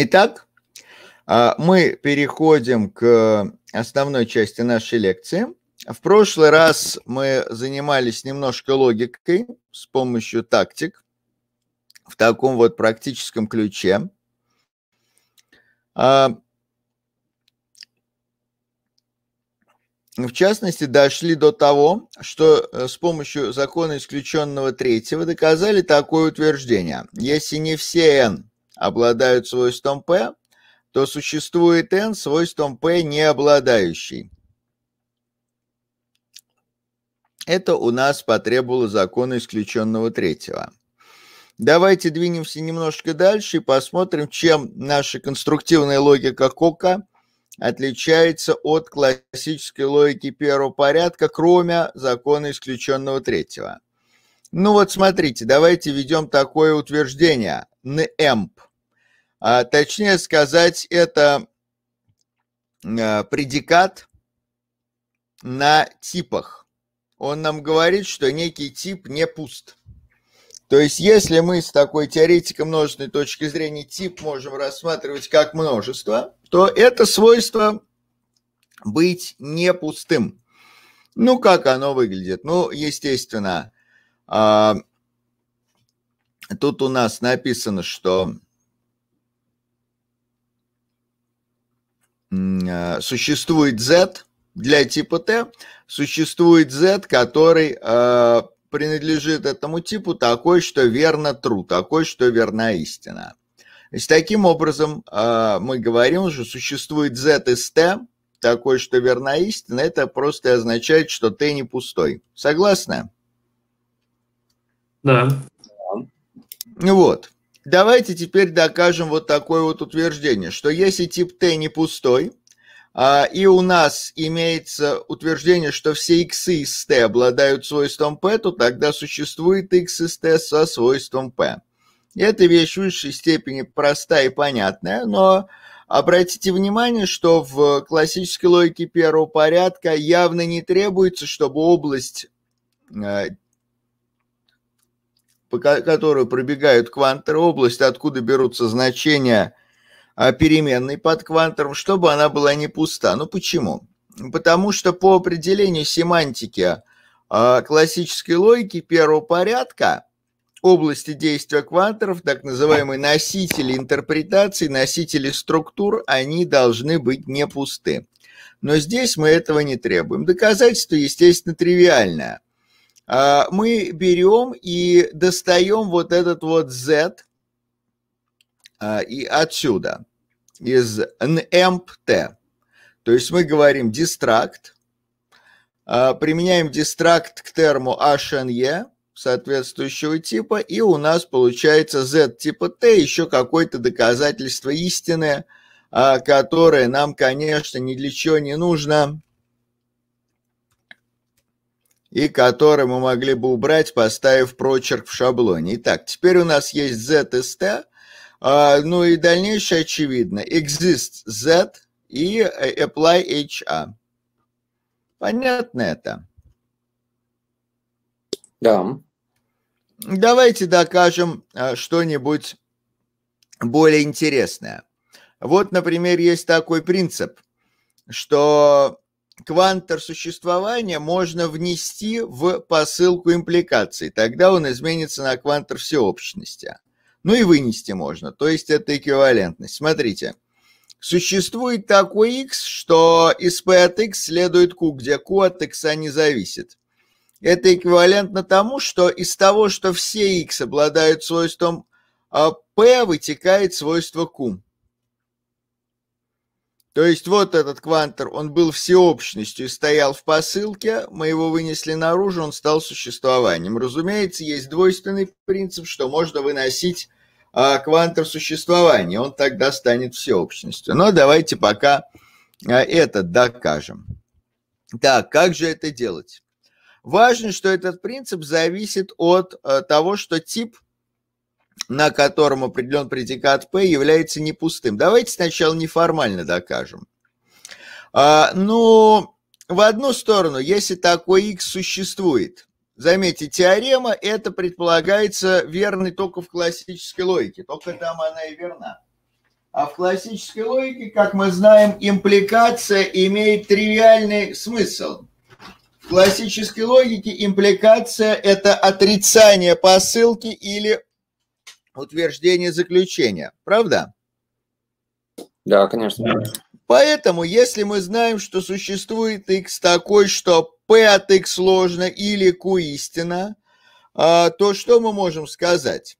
Итак, а, мы переходим к основной части нашей лекции. В прошлый раз мы занимались немножко логикой с помощью тактик в таком вот практическом ключе. А, в частности, дошли до того, что э, с помощью закона исключенного третьего доказали такое утверждение. Если не все n обладают свойством P, то существует n свойством P не обладающий. Это у нас потребовало закона исключенного третьего. Давайте двинемся немножко дальше и посмотрим, чем наша конструктивная логика Кока отличается от классической логики первого порядка, кроме закона исключенного третьего. Ну вот смотрите, давайте введем такое утверждение. НЭМП а, точнее сказать, это а, предикат на типах. Он нам говорит, что некий тип не пуст. То есть, если мы с такой теоретико множественной точки зрения тип можем рассматривать как множество, то это свойство быть не пустым. Ну, как оно выглядит? Ну, естественно, а, тут у нас написано, что Э, существует Z для типа T, существует Z, который э, принадлежит этому типу такой, что верно true, такой, что верна истина. То есть таким образом э, мы говорим, что существует Z из T, такой, что верна истина, это просто означает, что T не пустой. Согласны? Да. Вот. Давайте теперь докажем вот такое вот утверждение, что если тип Т не пустой, а, и у нас имеется утверждение, что все x из t обладают свойством p, то тогда существует x из t со свойством p. Эта вещь в высшей степени проста и понятная, но обратите внимание, что в классической логике первого порядка явно не требуется, чтобы область э, по которую пробегают квантеры, область, откуда берутся значения а, переменной под квантером, чтобы она была не пуста. Ну почему? Потому что по определению семантики а, классической логики первого порядка области действия квантеров, так называемые носители интерпретации, носители структур, они должны быть не пусты. Но здесь мы этого не требуем. Доказательство, естественно, тривиальное – а, мы берем и достаем вот этот вот Z а, и отсюда, из NMT. То есть мы говорим дистракт, а, применяем дистракт к терму HNE соответствующего типа, и у нас получается Z типа T, еще какое-то доказательство истины, которое нам, конечно, ни для чего не нужно и который мы могли бы убрать, поставив прочерк в шаблоне. Итак, теперь у нас есть z из t, а, ну и дальнейшее очевидно. Exist z и э, apply ha. Понятно это? Да. Давайте докажем э, что-нибудь более интересное. Вот, например, есть такой принцип, что квантор существования можно внести в посылку импликации. Тогда он изменится на квантор всеобщности. Ну и вынести можно, то есть это эквивалентность. Смотрите, существует такой x, что из p от x следует q, где q от x не зависит. Это эквивалентно тому, что из того, что все x обладают свойством а p, вытекает свойство q. То есть вот этот квантер, он был всеобщностью и стоял в посылке, мы его вынесли наружу, он стал существованием. Разумеется, есть двойственный принцип, что можно выносить а, квантер существования, он тогда станет всеобщностью. Но давайте пока а, это докажем. Так, как же это делать? Важно, что этот принцип зависит от а, того, что тип – на котором определен предикат P, является не пустым. Давайте сначала неформально докажем. А, ну, в одну сторону, если такой X существует, заметьте, теорема это предполагается верной только в классической логике, только там она и верна. А в классической логике, как мы знаем, импликация имеет тривиальный смысл. В классической логике импликация – это отрицание посылки или утверждение заключения, правда? Да, конечно. Поэтому, если мы знаем, что существует x такой, что p от x сложно или q истина, а, то что мы можем сказать?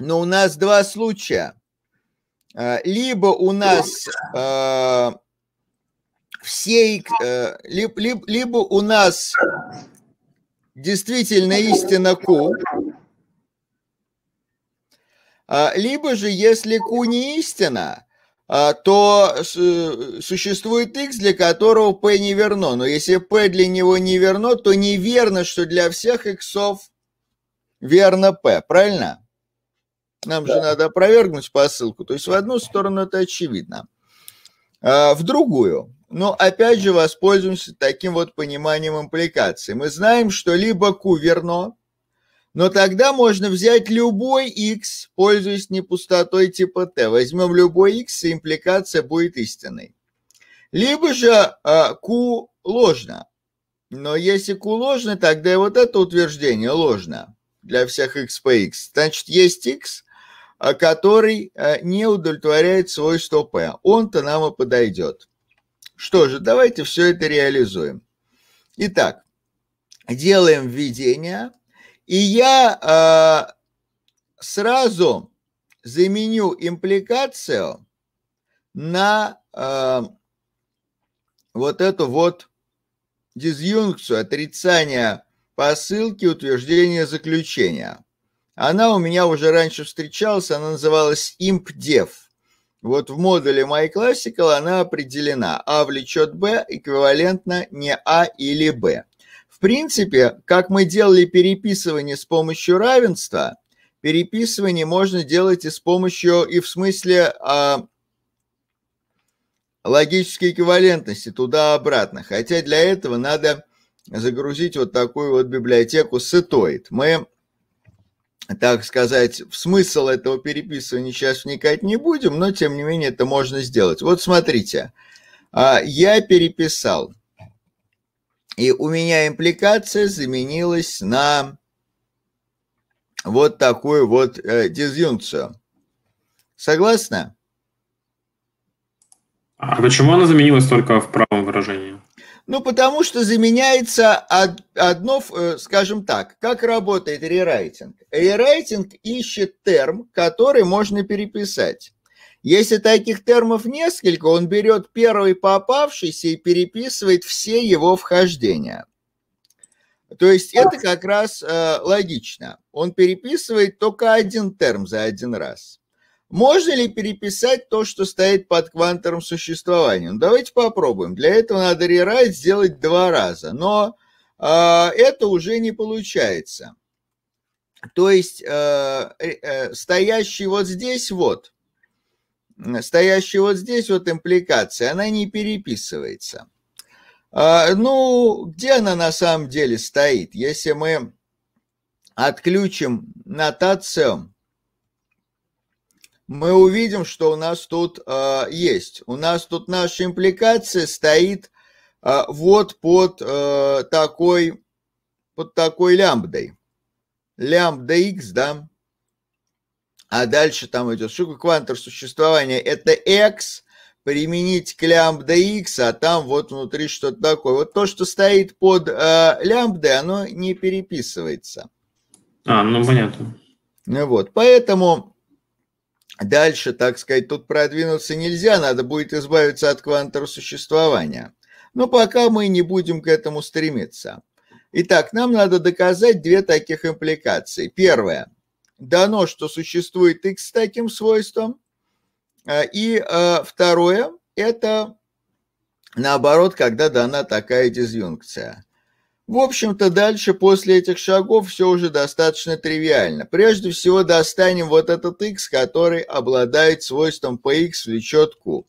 Но ну, у нас два случая. А, либо у нас а, все, либо, либо у нас действительно истина Q, а, либо же, если ку не истина, а, то э, существует X, для которого P не верно. Но если P для него не верно, то неверно, что для всех X верно P. Правильно? Нам да. же надо опровергнуть посылку. То есть в одну сторону это очевидно, а в другую. Но опять же воспользуемся таким вот пониманием импликации. Мы знаем, что либо Q верно, но тогда можно взять любой x, пользуясь не пустотой типа t. Возьмем любой x, и импликация будет истинной. Либо же э, а, q ложно. Но если q ложно, тогда и вот это утверждение ложно для всех x по x. Значит, есть x, а, который а, не удовлетворяет свойство p. Он-то нам и подойдет. Что же, давайте все это реализуем. Итак, делаем введение и я э, сразу заменю импликацию на э, вот эту вот дизъюнкцию, отрицание посылки, утверждение заключения. Она у меня уже раньше встречалась, она называлась impdev. Вот в модуле MyClassical она определена. А влечет B эквивалентно не А или b. В принципе, как мы делали переписывание с помощью равенства, переписывание можно делать и с помощью, и в смысле э, логической эквивалентности туда-обратно. Хотя для этого надо загрузить вот такую вот библиотеку Cetoid. Мы, так сказать, в смысл этого переписывания сейчас вникать не будем, но тем не менее это можно сделать. Вот смотрите, а, я переписал и у меня импликация заменилась на вот такую вот э, дизъюнцию. Согласна? А почему она заменилась только в правом выражении? Ну, потому что заменяется одно, э, скажем так, как работает рерайтинг. Рерайтинг ищет терм, который можно переписать. Если таких термов несколько, он берет первый попавшийся и переписывает все его вхождения. То есть это как раз э, логично. Он переписывает только один терм за один раз. Можно ли переписать то, что стоит под квантором существования? Ну, давайте попробуем. Для этого надо рерайт сделать два раза, но э, это уже не получается. То есть э, э, э стоящий вот здесь вот – стоящая вот здесь вот импликация, она не переписывается. А, ну, где она на самом деле стоит? Если мы отключим нотацию, мы увидим, что у нас тут а, есть. У нас тут наша импликация стоит а, вот под такой под такой лямбдой. Лямбда x, да, а дальше там идет шуга-квантор существования. Это x, применить к лямбда x, а там вот внутри что-то такое. Вот то, что стоит под э, лямбдой, оно не переписывается. А, ну понятно. Ну вот, поэтому дальше, так сказать, тут продвинуться нельзя, надо будет избавиться от квантора существования. Но пока мы не будем к этому стремиться. Итак, нам надо доказать две таких импликации. Первое – дано, что существует X с таким свойством. А, и а, второе – это наоборот, когда дана такая дизъюнкция. В общем-то, дальше после этих шагов все уже достаточно тривиально. Прежде всего, достанем вот этот x, который обладает свойством px влечет q.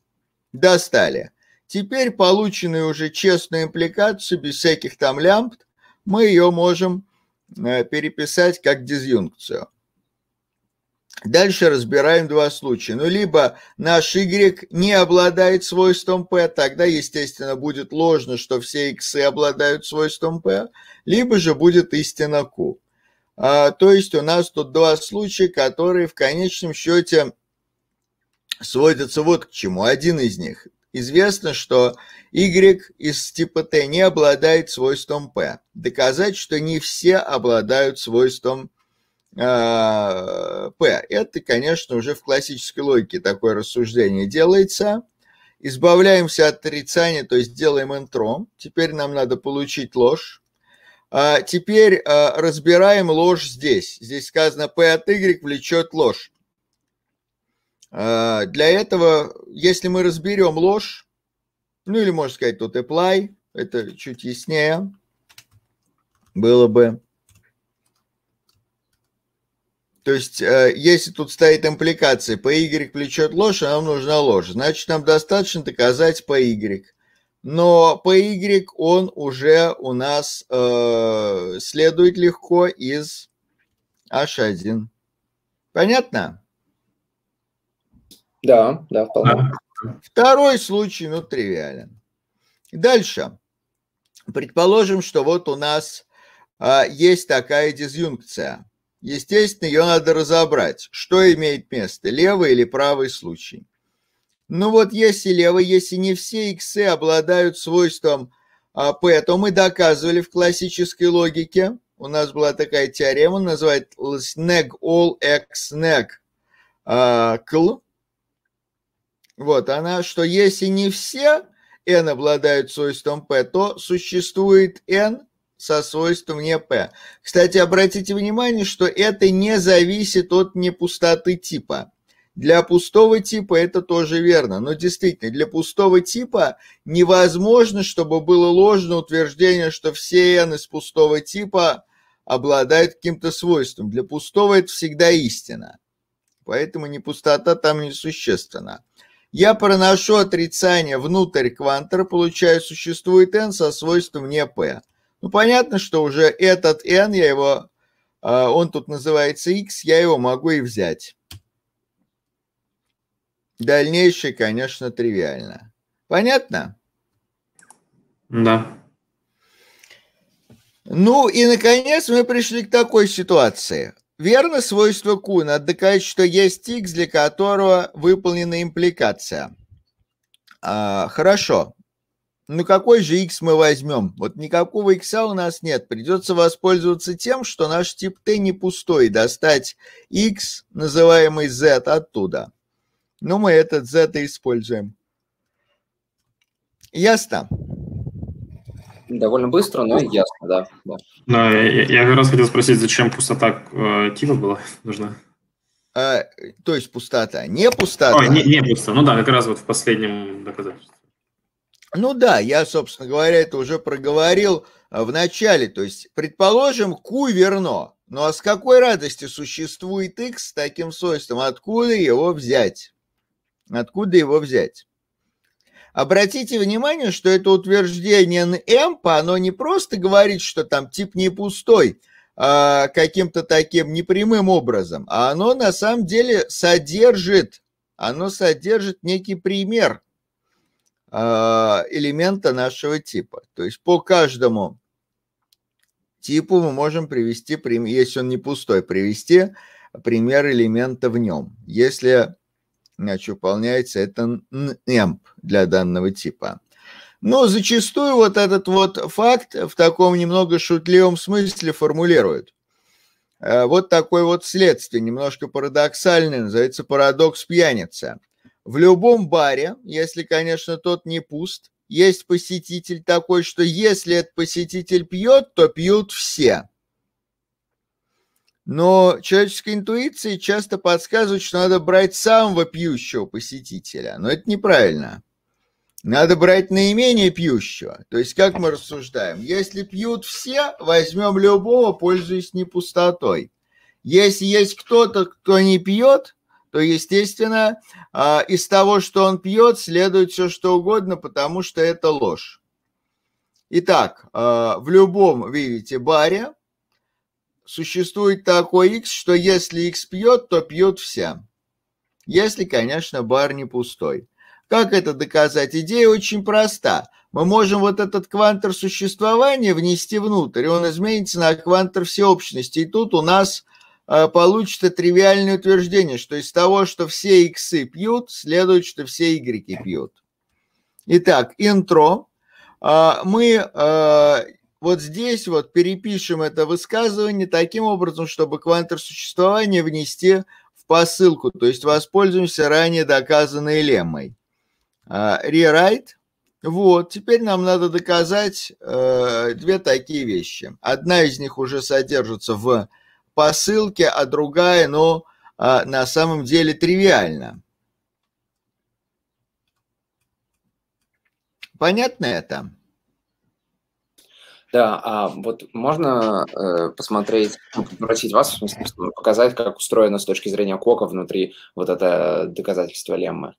Достали. Теперь полученную уже честную импликацию, без всяких там лямбд, мы ее можем э, переписать как дизъюнкцию. Дальше разбираем два случая. Ну, либо наш Y не обладает свойством P, тогда, естественно, будет ложно, что все X обладают свойством P, либо же будет истина Q. А, то есть у нас тут два случая, которые в конечном счете сводятся вот к чему. Один из них. Известно, что Y из типа T не обладает свойством P. Доказать, что не все обладают свойством P а, П. Это, конечно, уже в классической логике такое рассуждение делается. Избавляемся от отрицания, то есть делаем интро. Теперь нам надо получить ложь. А теперь а, разбираем ложь здесь. Здесь сказано P от Y влечет ложь. Для этого, если мы разберем ложь, ну или можно сказать тут apply, это чуть яснее было бы. То есть, э, если тут стоит импликация, по y плечет ложь, а нам нужна ложь, значит, нам достаточно доказать по y. Но по y он уже у нас э, следует легко из h1. Понятно? Да, да, вполне. Второй случай, ну, тривиален. Дальше. Предположим, что вот у нас э, есть такая дизъюнкция – Естественно, ее надо разобрать, что имеет место, левый или правый случай. Ну вот если левый, если не все иксы обладают свойством P, а, то мы доказывали в классической логике, у нас была такая теорема, называется neg all x neg кл. Вот она, что если не все n обладают свойством P, то существует n, со свойством НП. Кстати, обратите внимание, что это не зависит от непустоты типа. Для пустого типа это тоже верно. Но действительно, для пустого типа невозможно, чтобы было ложное утверждение, что все n из пустого типа обладают каким-то свойством. Для пустого это всегда истина. Поэтому непустота пустота там несущественна. Я проношу отрицание внутрь квантера, получаю существует n со свойством не p. Ну, понятно, что уже этот n, я его, а, он тут называется x, я его могу и взять. Дальнейшее, конечно, тривиально. Понятно? Да. Ну и, наконец, мы пришли к такой ситуации. Верно свойство Куна отдыхает, что есть x, для которого выполнена импликация. А, хорошо ну какой же X мы возьмем? Вот никакого X у нас нет. Придется воспользоваться тем, что наш тип T не пустой, достать X, называемый Z, оттуда. Ну, мы этот Z и используем. Ясно? Довольно быстро, но ясно, да. да. Но я, я как раз хотел спросить, зачем пустота э, типа была нужна? А, то есть пустота, не пустота? Ой, не, не пустота, ну да, как раз вот в последнем доказательстве. Ну да, я, собственно говоря, это уже проговорил а, в начале. То есть, предположим, Q верно. Ну а с какой радости существует X с таким свойством? Откуда его взять? Откуда его взять? Обратите внимание, что это утверждение Эмпа, оно не просто говорит, что там тип не пустой, а каким-то таким непрямым образом, а оно на самом деле содержит, оно содержит некий пример – а, элемента нашего типа. То есть по каждому типу мы можем привести, если он не пустой, привести пример элемента в нем. Если значит, выполняется это нэмп для данного типа. Но зачастую вот этот вот факт в таком немного шутливом смысле формулируют. А, вот такое вот следствие, немножко парадоксальное, называется парадокс пьяница – в любом баре, если, конечно, тот не пуст, есть посетитель такой, что если этот посетитель пьет, то пьют все. Но человеческая интуиция часто подсказывает, что надо брать самого пьющего посетителя. Но это неправильно. Надо брать наименее пьющего. То есть, как мы рассуждаем, если пьют все, возьмем любого, пользуясь не пустотой. Если есть кто-то, кто не пьет, то, естественно, а, из того, что он пьет, следует все что угодно, потому что это ложь. Итак, а, в любом, видите, баре существует такой X, что если X пьет, то пьют все. Если, конечно, бар не пустой. Как это доказать? Идея очень проста. Мы можем вот этот квантор существования внести внутрь, и он изменится на квантор всеобщности. И тут у нас а получится тривиальное утверждение, что из того, что все иксы пьют, следует, что все игреки пьют. Итак, интро. А, мы а, вот здесь вот перепишем это высказывание таким образом, чтобы квантор существования внести в посылку, то есть воспользуемся ранее доказанной леммой. Рерайт. Вот, теперь нам надо доказать э, две такие вещи. Одна из них уже содержится в Посылке, а другая, ну, а, на самом деле тривиально. Понятно это? Да, а вот можно э, посмотреть, ну, попросить вас в смысле, показать, как устроено с точки зрения Кока внутри вот это доказательство леммы.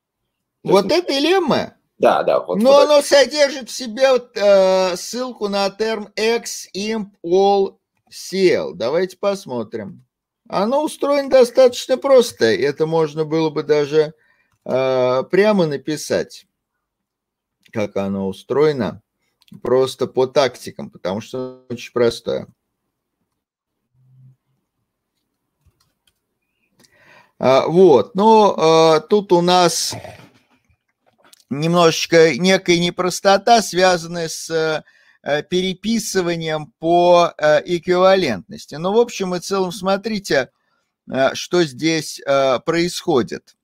То вот есть... Ну, это и Да, да. Вот, Но вот оно это. содержит в себе вот, э, ссылку на терм x imp all сел. Давайте посмотрим. Оно устроено достаточно просто. Это можно было бы даже э, прямо написать, как оно устроено, просто по тактикам, потому что очень простое. А, вот, но ну, а, тут у нас немножечко некая непростота, связанная с Э, переписыванием по э, эквивалентности. Но ну, в общем и целом смотрите, э, что здесь происходит.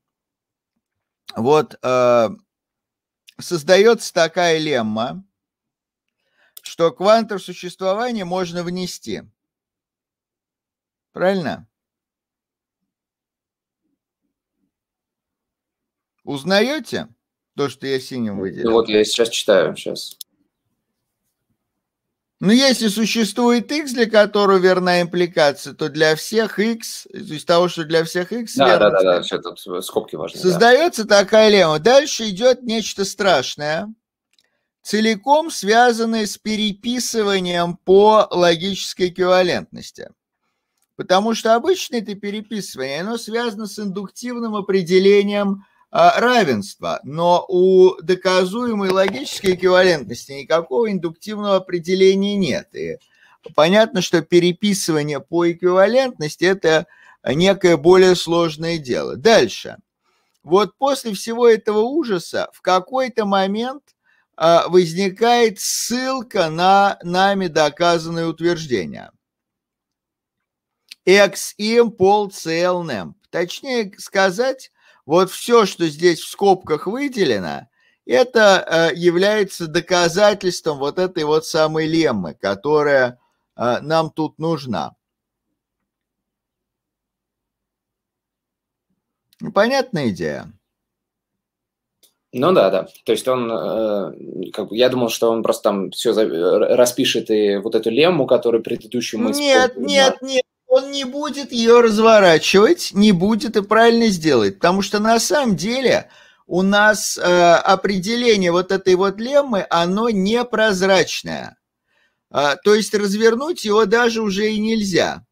Вот создается такая лемма, что квантор существования можно внести. Правильно? Узнаете то, что я синим выделил? Ну вот я сейчас читаю, сейчас. Но если существует x, для которого верна импликация, то для всех x, то есть того, что для всех x... Да, верно, да, да, да, все это скобки важны. Создается да. такая лемма. Дальше идет нечто страшное, целиком связанное с переписыванием по логической эквивалентности. Потому что обычно это переписывание, оно связано с индуктивным определением а, равенства, но у доказуемой логической эквивалентности никакого индуктивного определения нет. И понятно, что переписывание по эквивалентности – это некое более сложное дело. Дальше. Вот после всего этого ужаса в какой-то момент а, возникает ссылка на нами утверждение x им пол cel Точнее сказать, вот все, что здесь в скобках выделено, это э, является доказательством вот этой вот самой леммы, которая э, нам тут нужна. Ну, понятная идея? Ну да, да. То есть он, э, как я думал, что он просто там все за, э, распишет и вот эту лемму, которую предыдущую мы... Нет, нет, нет, он не будет ее разворачивать, не будет и правильно сделать, потому что на самом деле у нас э, определение вот этой вот леммы, оно непрозрачное. Э, то есть развернуть его даже уже и нельзя.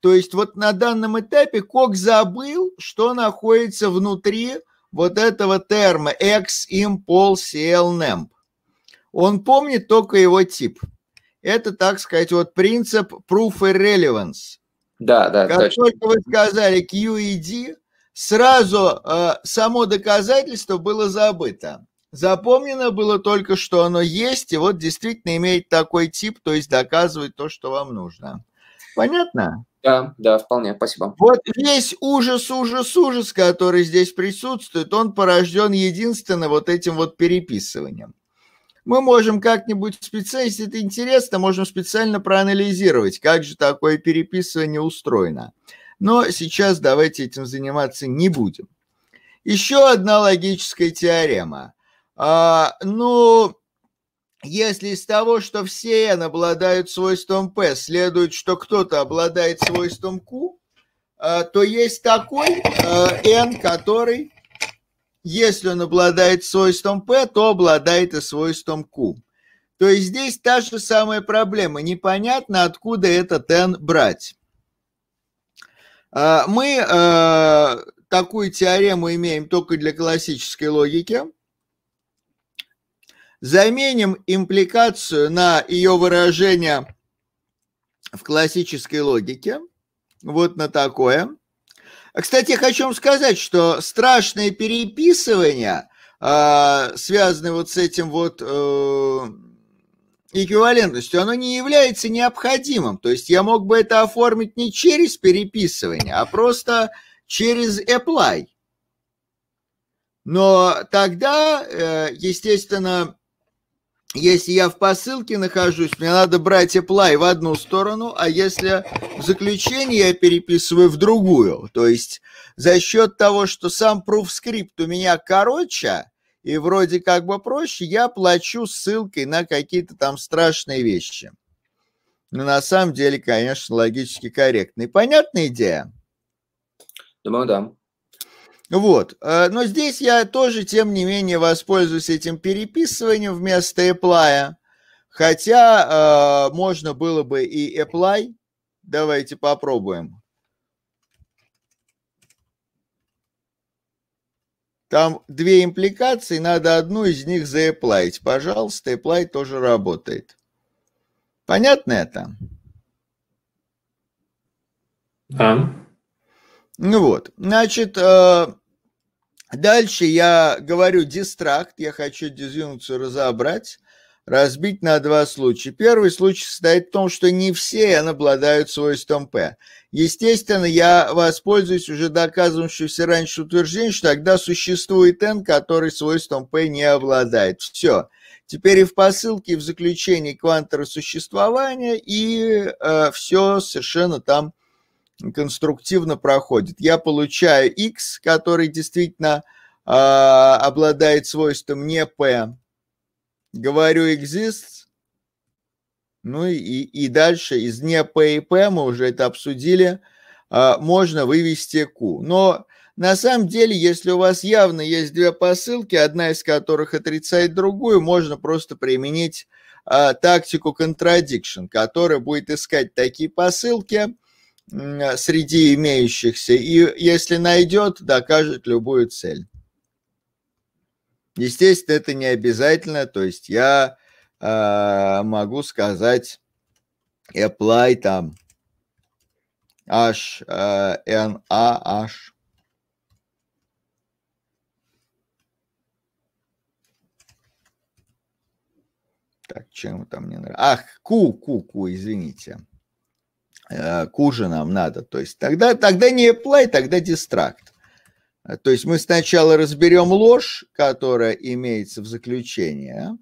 То есть вот на данном этапе Кок забыл, что находится внутри вот этого терма X Impulse Он помнит только его тип. Это, так сказать, вот принцип proof irrelevance. Да, да. Как точно. только вы сказали QED, сразу э, само доказательство было забыто. Запомнено было только, что оно есть, и вот действительно имеет такой тип, то есть доказывает то, что вам нужно. Понятно? Да, да, вполне, спасибо. Вот весь ужас, ужас, ужас, который здесь присутствует, он порожден единственно вот этим вот переписыванием мы можем как-нибудь специально, если это интересно, можем специально проанализировать, как же такое переписывание устроено. Но сейчас давайте этим заниматься не будем. Еще одна логическая теорема. А, ну, если из того, что все n обладают свойством p, следует, что кто-то обладает свойством q, а, то есть такой а, n, который если он обладает свойством P, то обладает и свойством Q. То есть здесь та же самая проблема. Непонятно, откуда этот N брать. А, мы а, такую теорему имеем только для классической логики. Заменим импликацию на ее выражение в классической логике. Вот на такое. А, кстати, я хочу вам сказать, что страшное переписывание, а, связанное вот с этим вот э, эквивалентностью, оно не является необходимым. То есть я мог бы это оформить не через переписывание, а просто через apply. Но тогда, э, естественно, если я в посылке нахожусь, мне надо брать apply в одну сторону, а если в заключении я переписываю в другую. То есть за счет того, что сам ProofScript у меня короче и вроде как бы проще, я плачу ссылкой на какие-то там страшные вещи. Но ну, на самом деле, конечно, логически корректно. И понятная идея? Думаю, да. Вот. Э, но здесь я тоже, тем не менее, воспользуюсь этим переписыванием вместо apply. Хотя э, можно было бы и apply. Давайте попробуем. Там две импликации, надо одну из них заэплайть, Пожалуйста, apply тоже работает. Понятно это? Да. Ну вот, значит, э, дальше я говорю дистракт, я хочу дизъюнкцию разобрать, разбить на два случая. Первый случай состоит в том, что не все N обладают свойством P. Естественно, я воспользуюсь уже доказывающимся раньше утверждением, что тогда существует N, который свойством P не обладает. Все. Теперь и в посылке, и в заключении квантора существования, и э, все совершенно там конструктивно проходит. Я получаю x, который действительно э, обладает свойством не p. Говорю exists. Ну и, и дальше из не p и p, мы уже это обсудили, э, можно вывести q. Но на самом деле, если у вас явно есть две посылки, одна из которых отрицает другую, можно просто применить э, тактику contradiction, которая будет искать такие посылки, Э, среди имеющихся, и если найдет, докажет любую цель. Естественно, это не обязательно, то есть я э, могу сказать apply там h, э, n, a, h. Так, чем там не нравится? Ах, ку, ку, ку, извините. Э, к нам надо. То есть тогда, тогда не apply, тогда дистракт. Э, то есть мы сначала разберем ложь, которая имеется в заключении. А?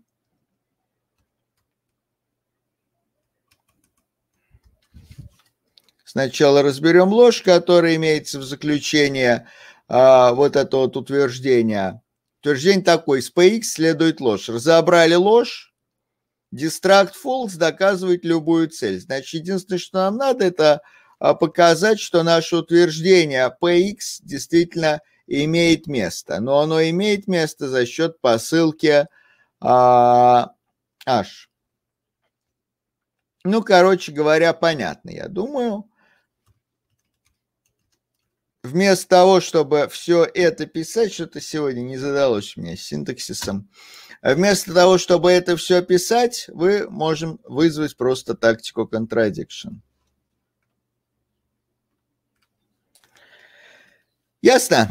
Сначала разберем ложь, которая имеется в заключении а, вот это вот утверждение. Утверждение такое, из PX следует ложь. Разобрали ложь, Distract False доказывает любую цель. Значит, единственное, что нам надо, это а, показать, что наше утверждение PX действительно имеет место. Но оно имеет место за счет посылки а, H. Ну, короче говоря, понятно, я думаю вместо того, чтобы все это писать, что-то сегодня не задалось у меня с синтаксисом, а вместо того, чтобы это все писать, мы можем вызвать просто тактику contradiction. Ясно?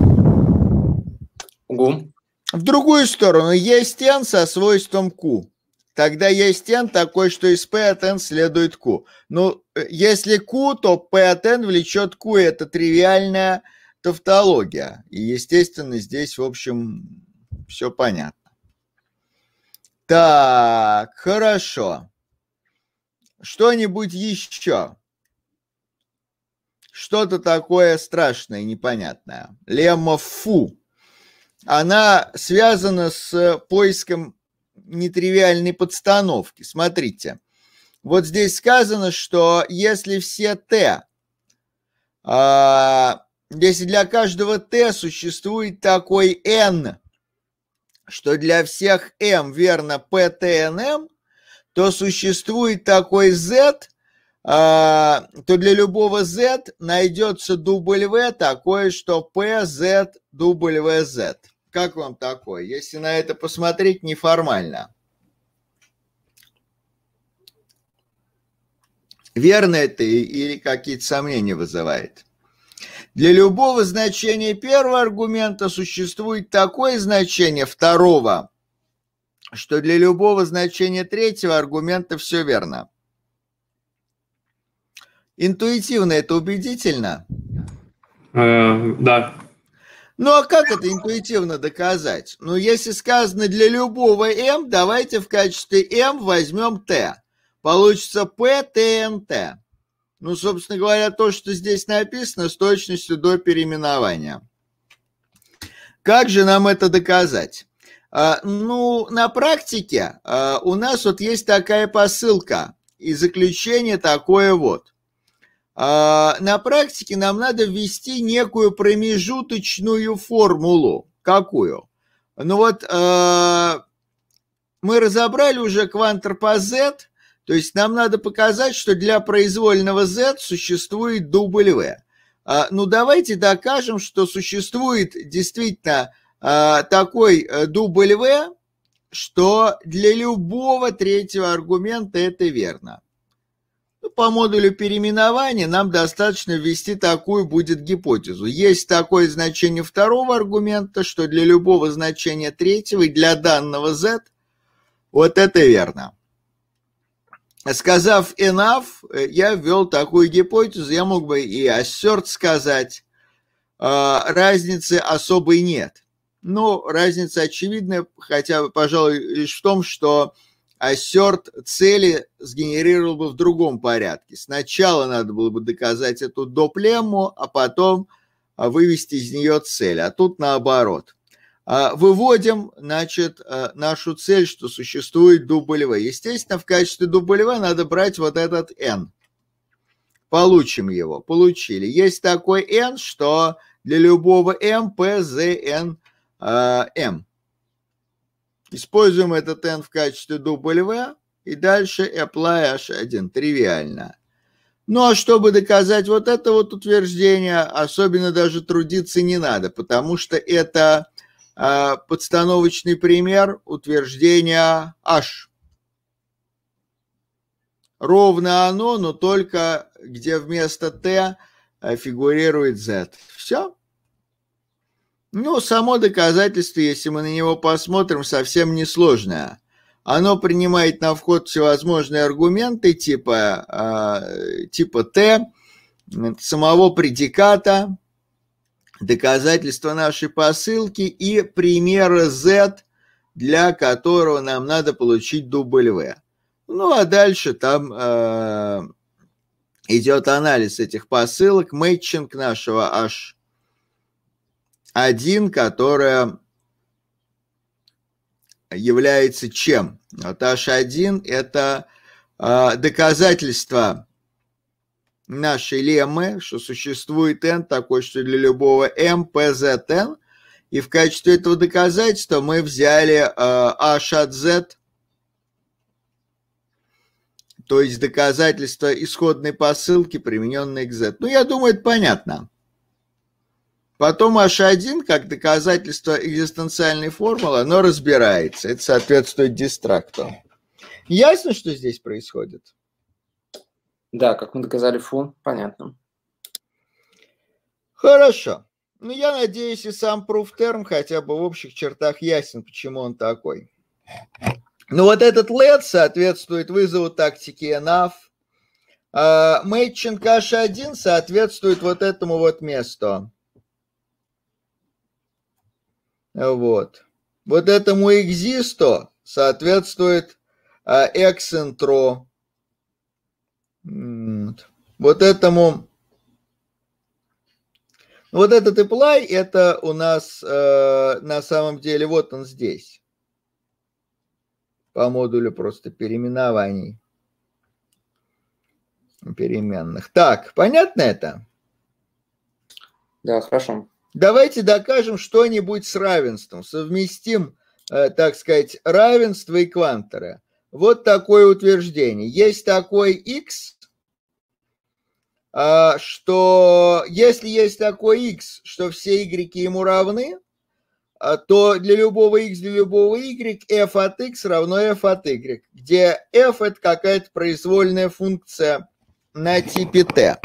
Угу. В другую сторону, есть n со свойством q. Тогда есть n такой, что из p от n следует q. Ну, э, если q, то p от n влечет q, это тривиальная тавтология. И, естественно, здесь, в общем, все понятно. Так, хорошо. Что-нибудь еще? Что-то такое страшное, непонятное. Лемма фу. Она связана с поиском нетривиальной подстановки. Смотрите, вот здесь сказано, что если все Т, э, если для каждого Т существует такой N, что для всех М верно ПТНМ, то существует такой Z, а, то для любого Z найдется W такое, что z PZ z. Как вам такое? Если на это посмотреть неформально. Верно это или какие-то сомнения вызывает? Для любого значения первого аргумента существует такое значение второго, что для любого значения третьего аргумента все верно. Интуитивно это убедительно? Э, да. Ну а как это интуитивно доказать? Ну если сказано для любого m, давайте в качестве m возьмем t. Получится ptnt. Ну, собственно говоря, то, что здесь написано, с точностью до переименования. Как же нам это доказать? А, ну, на практике а, у нас вот есть такая посылка и заключение такое вот. А, на практике нам надо ввести некую промежуточную формулу. Какую? Ну вот а, мы разобрали уже квантер по Z, то есть нам надо показать, что для произвольного Z существует W. А, ну давайте докажем, что существует действительно такой э, W, что для любого третьего аргумента это верно. По модулю переименования нам достаточно ввести такую будет гипотезу. Есть такое значение второго аргумента, что для любого значения третьего и для данного z вот это верно. Сказав enough, я ввел такую гипотезу, я мог бы и assert сказать, а, разницы особой нет. Но ну, разница очевидная, хотя, пожалуй, лишь в том, что а цели сгенерировал бы в другом порядке. Сначала надо было бы доказать эту доплему, а потом а, вывести из нее цель. А тут наоборот. А, выводим, значит, а, нашу цель, что существует дубль В. Естественно, в качестве дубль В надо брать вот этот N. Получим его. Получили. Есть такой N, что для любого M, P, Z, N, M Используем этот n в качестве W и дальше apply h1. Тривиально. Ну а чтобы доказать вот это вот утверждение, особенно даже трудиться не надо, потому что это э, подстановочный пример утверждения h. Ровно оно, но только где вместо t а, фигурирует z. Все. Ну, само доказательство, если мы на него посмотрим, совсем несложное. Оно принимает на вход всевозможные аргументы типа, э, типа Т, самого предиката, доказательства нашей посылки и примера Z, для которого нам надо получить W. Ну а дальше там э, идет анализ этих посылок, мэтчинг нашего H один, которая является чем? h – это а, доказательство нашей леммы, что существует n такой, что для любого m, p, z, n. И в качестве этого доказательства мы взяли а, h от z, то есть доказательство исходной посылки, примененной к z. Ну, я думаю, это понятно. Потом H1, как доказательство экзистенциальной формулы, но разбирается. Это соответствует дистракту. Ясно, что здесь происходит? Да, как мы доказали фу, понятно. Хорошо. Ну, я надеюсь, и сам proof-терм хотя бы в общих чертах ясен, почему он такой. Ну, вот этот LED соответствует вызову тактики NAV. А, Мэтчинг H1 соответствует вот этому вот месту. Вот. Вот этому экзисто соответствует а, Вот, Вот этому... Вот этот apply, это у нас э, на самом деле, вот он здесь. По модулю просто переименований переменных. Так, понятно это? Да, хорошо. Давайте докажем что-нибудь с равенством, совместим, э, так сказать, равенство и кванторы. Вот такое утверждение. Есть такой x, а, что если есть такой x, что все y ему равны, а, то для любого x, для любого y f от x равно f от y, где f – это какая-то произвольная функция на типе t.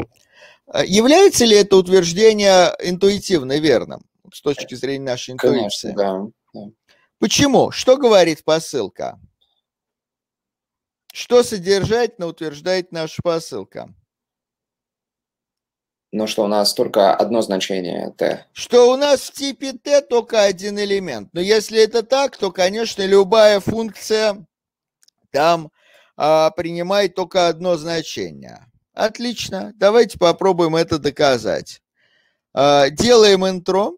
А является ли это утверждение интуитивно верным с точки э, зрения нашей интуиции? Конечно, да. Почему? Что говорит посылка? Что содержательно утверждает наша посылка? Ну что, у нас только одно значение Т. Что у нас в типе Т только один элемент. Но если это так, то, конечно, любая функция там а, принимает только одно значение. Отлично, давайте попробуем это доказать. А, делаем интро,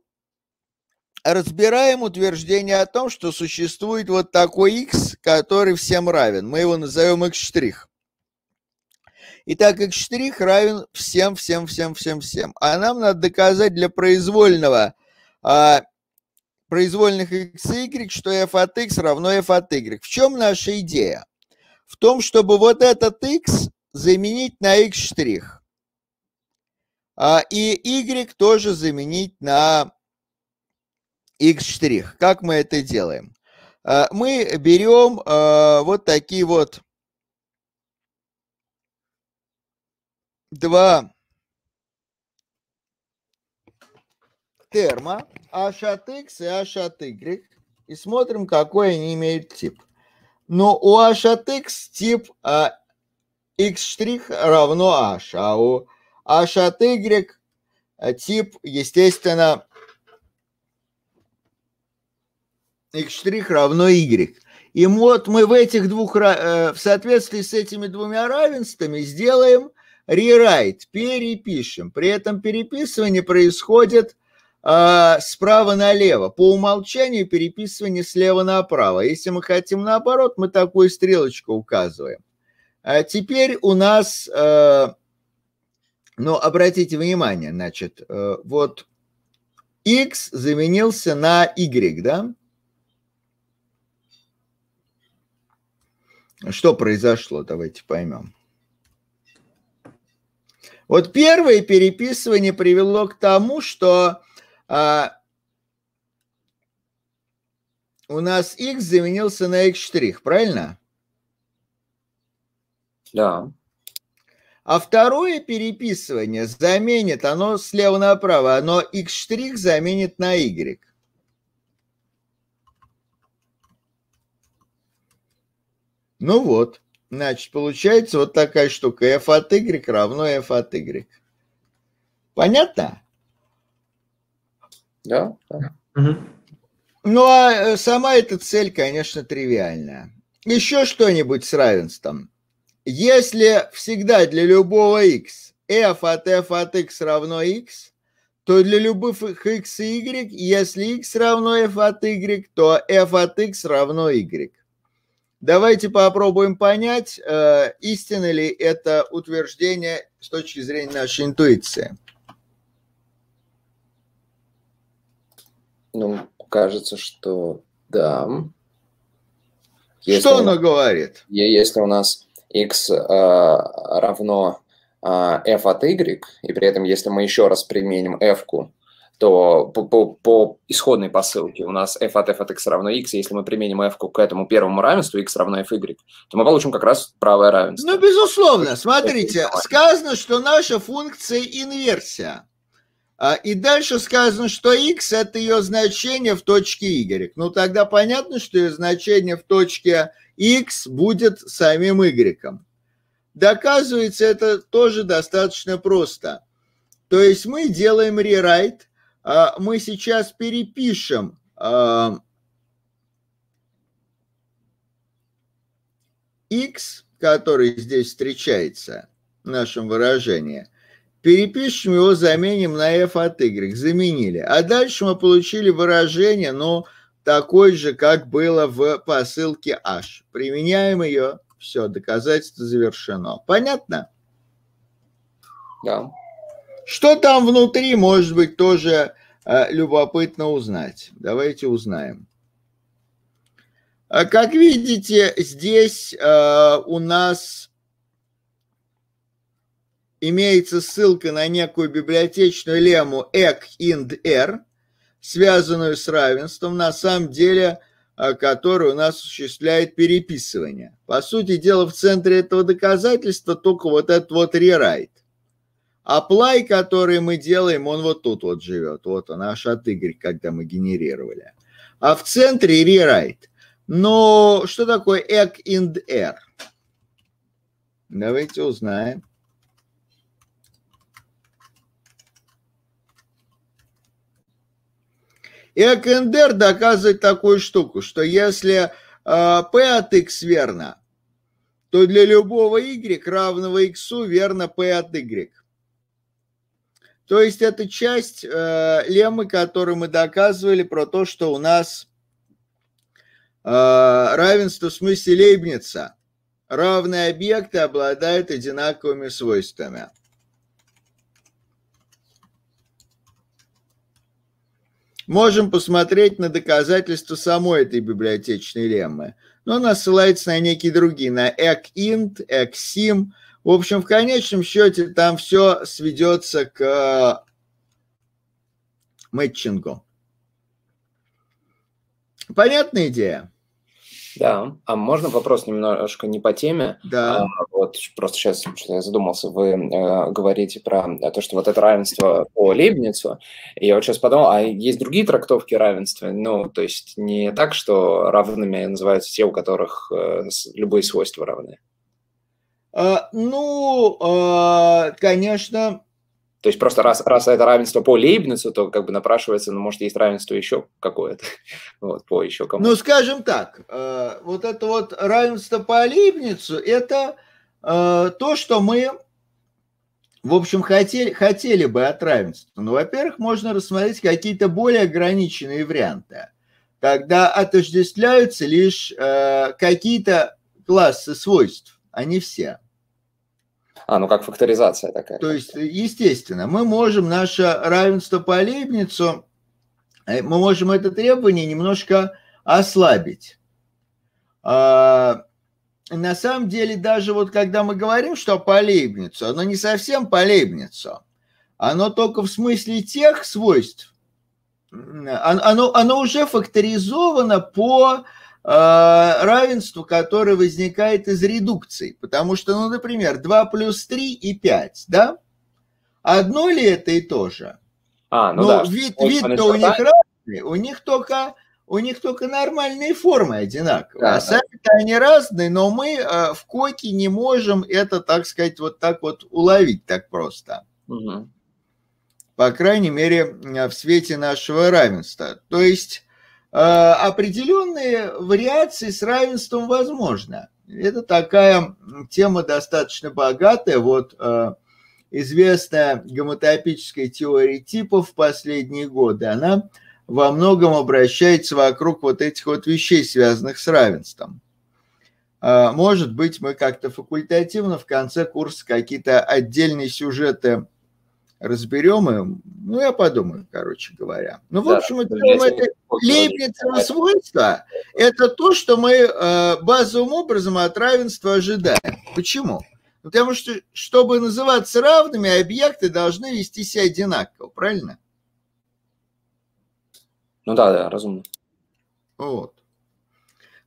разбираем утверждение о том, что существует вот такой x, который всем равен. Мы его назовем x штрих. Итак, x штрих равен всем, всем, всем, всем, всем. А нам надо доказать для произвольного, а, произвольных x и y, что f от x равно f от y. В чем наша идея? В том, чтобы вот этот x заменить на x штрих. А, и y тоже заменить на x штрих. Как мы это делаем? А, мы берем а, вот такие вот два терма h от x и h от y и смотрим, какой они имеют тип. Но ну, у h от x тип а, x' равно h, а у h от y э, тип, естественно, x' равно y. И вот мы в этих двух, э, в соответствии с этими двумя равенствами сделаем рерайт, перепишем. При этом переписывание происходит э, справа налево. По умолчанию переписывание слева направо. Если мы хотим наоборот, мы такую стрелочку указываем. А теперь у нас, э, ну, обратите внимание, значит, э, вот x заменился на y, да? Что произошло, давайте поймем. Вот первое переписывание привело к тому, что а, у нас x заменился на x', правильно? Да. А второе переписывание заменит, оно слева направо, оно x' заменит на y. Ну вот, значит, получается вот такая штука. f от y равно f от y. Понятно? Да. да. Угу. Ну а э, сама эта цель, конечно, тривиальная. Еще что-нибудь с равенством. Если всегда для любого x f от f от x равно x, то для любых x и y, если x равно f от y, то f от x равно y. Давайте попробуем понять, э, истинно ли это утверждение с точки зрения нашей интуиции. Ну, кажется, что да. Если что оно говорит? Если у нас x э, равно а, f от y, и при этом, если мы еще раз применим f, то по, по, по исходной посылке у нас f от f от x равно x, если мы применим f к этому первому равенству, x равно y то мы получим как раз правое равенство. Ну, безусловно. Смотрите, сказано, что наша функция инверсия. А, и дальше сказано, что x – это ее значение в точке y. Ну, тогда понятно, что ее значение в точке x будет самим y. Доказывается это тоже достаточно просто. То есть мы делаем рерайт, мы сейчас перепишем x, а, который здесь встречается в нашем выражении – перепишем его, заменим на f от y. Заменили. А дальше мы получили выражение, но ну, такое же, как было в посылке h. Применяем ее. Все, доказательство завершено. Понятно? Да. Что там внутри, может быть, тоже э, любопытно узнать. Давайте узнаем. А как видите, здесь э, у нас имеется ссылка на некую библиотечную лему эк инд r, связанную с равенством, на самом деле, а, которую у нас осуществляет переписывание. По сути дела, в центре этого доказательства только вот этот вот рерайт. А плай, который мы делаем, он вот тут вот живет. Вот он, аж от Y, когда мы генерировали. А в центре рерайт. Но что такое ek ind r? Давайте узнаем. И Экендер доказывает такую штуку, что если э, P от X верно, то для любого Y равного X верно P от Y. То есть это часть э, леммы, которую мы доказывали про то, что у нас э, равенство в смысле Лейбница. Равные объекты обладают одинаковыми свойствами. Можем посмотреть на доказательства самой этой библиотечной леммы, но она ссылается на некие другие, на ЭК-инт, ЭК-сим. В общем, в конечном счете там все сведется к э, мэтчингу. Понятная идея? Да, а можно вопрос немножко не по теме? Да. А, вот просто сейчас что я задумался, вы э, говорите про э, то, что вот это равенство по Лейбницу, и я вот сейчас подумал, а есть другие трактовки равенства? Ну, то есть не так, что равными называются те, у которых э, любые свойства равны? А, ну, э, конечно, то есть просто раз, раз это равенство по Лейбницу, то как бы напрашивается, ну, может, есть равенство еще какое-то, вот, по еще кому -то. Ну, скажем так, э, вот это вот равенство по Лейбницу, это э, то, что мы, в общем, хотели, хотели бы от равенства. Ну, во-первых, можно рассмотреть какие-то более ограниченные варианты, когда отождествляются лишь э, какие-то классы свойств, а не все. А, ну как факторизация такая. То есть, естественно, мы можем наше равенство по Лейбницу, э, мы можем это требование немножко ослабить. А, на самом деле, даже вот когда мы говорим, что по Лейбницу, оно не совсем по Лейбницу. Оно только в смысле тех свойств, а, оно, оно уже факторизовано по Э, равенство, которое возникает из редукции. Потому что, ну, например, 2 плюс 3 и 5, да? Одно ли это и то же? А, ну, ну да. вид, вид-то у них разный, у них только у них только нормальные формы одинаковые. Да, а сами-то да. они разные, но мы э, в коке не можем это, так сказать, вот так вот уловить так просто. Угу. По крайней мере, в свете нашего равенства. То есть Э, определенные вариации с равенством возможно. Это такая тема достаточно богатая. Вот э, известная гомотопическая теория типов в последние годы, она во многом обращается вокруг вот этих вот вещей, связанных с равенством. Э, может быть, мы как-то факультативно в конце курса какие-то отдельные сюжеты разберем и, Ну, я подумаю, короче говоря. Ну, в да, общем, это, это лейбница свойства – это то, что мы э, базовым образом от равенства ожидаем. Почему? Потому что, чтобы называться равными, объекты должны вести себя одинаково, правильно? Ну да, да, разумно. Вот.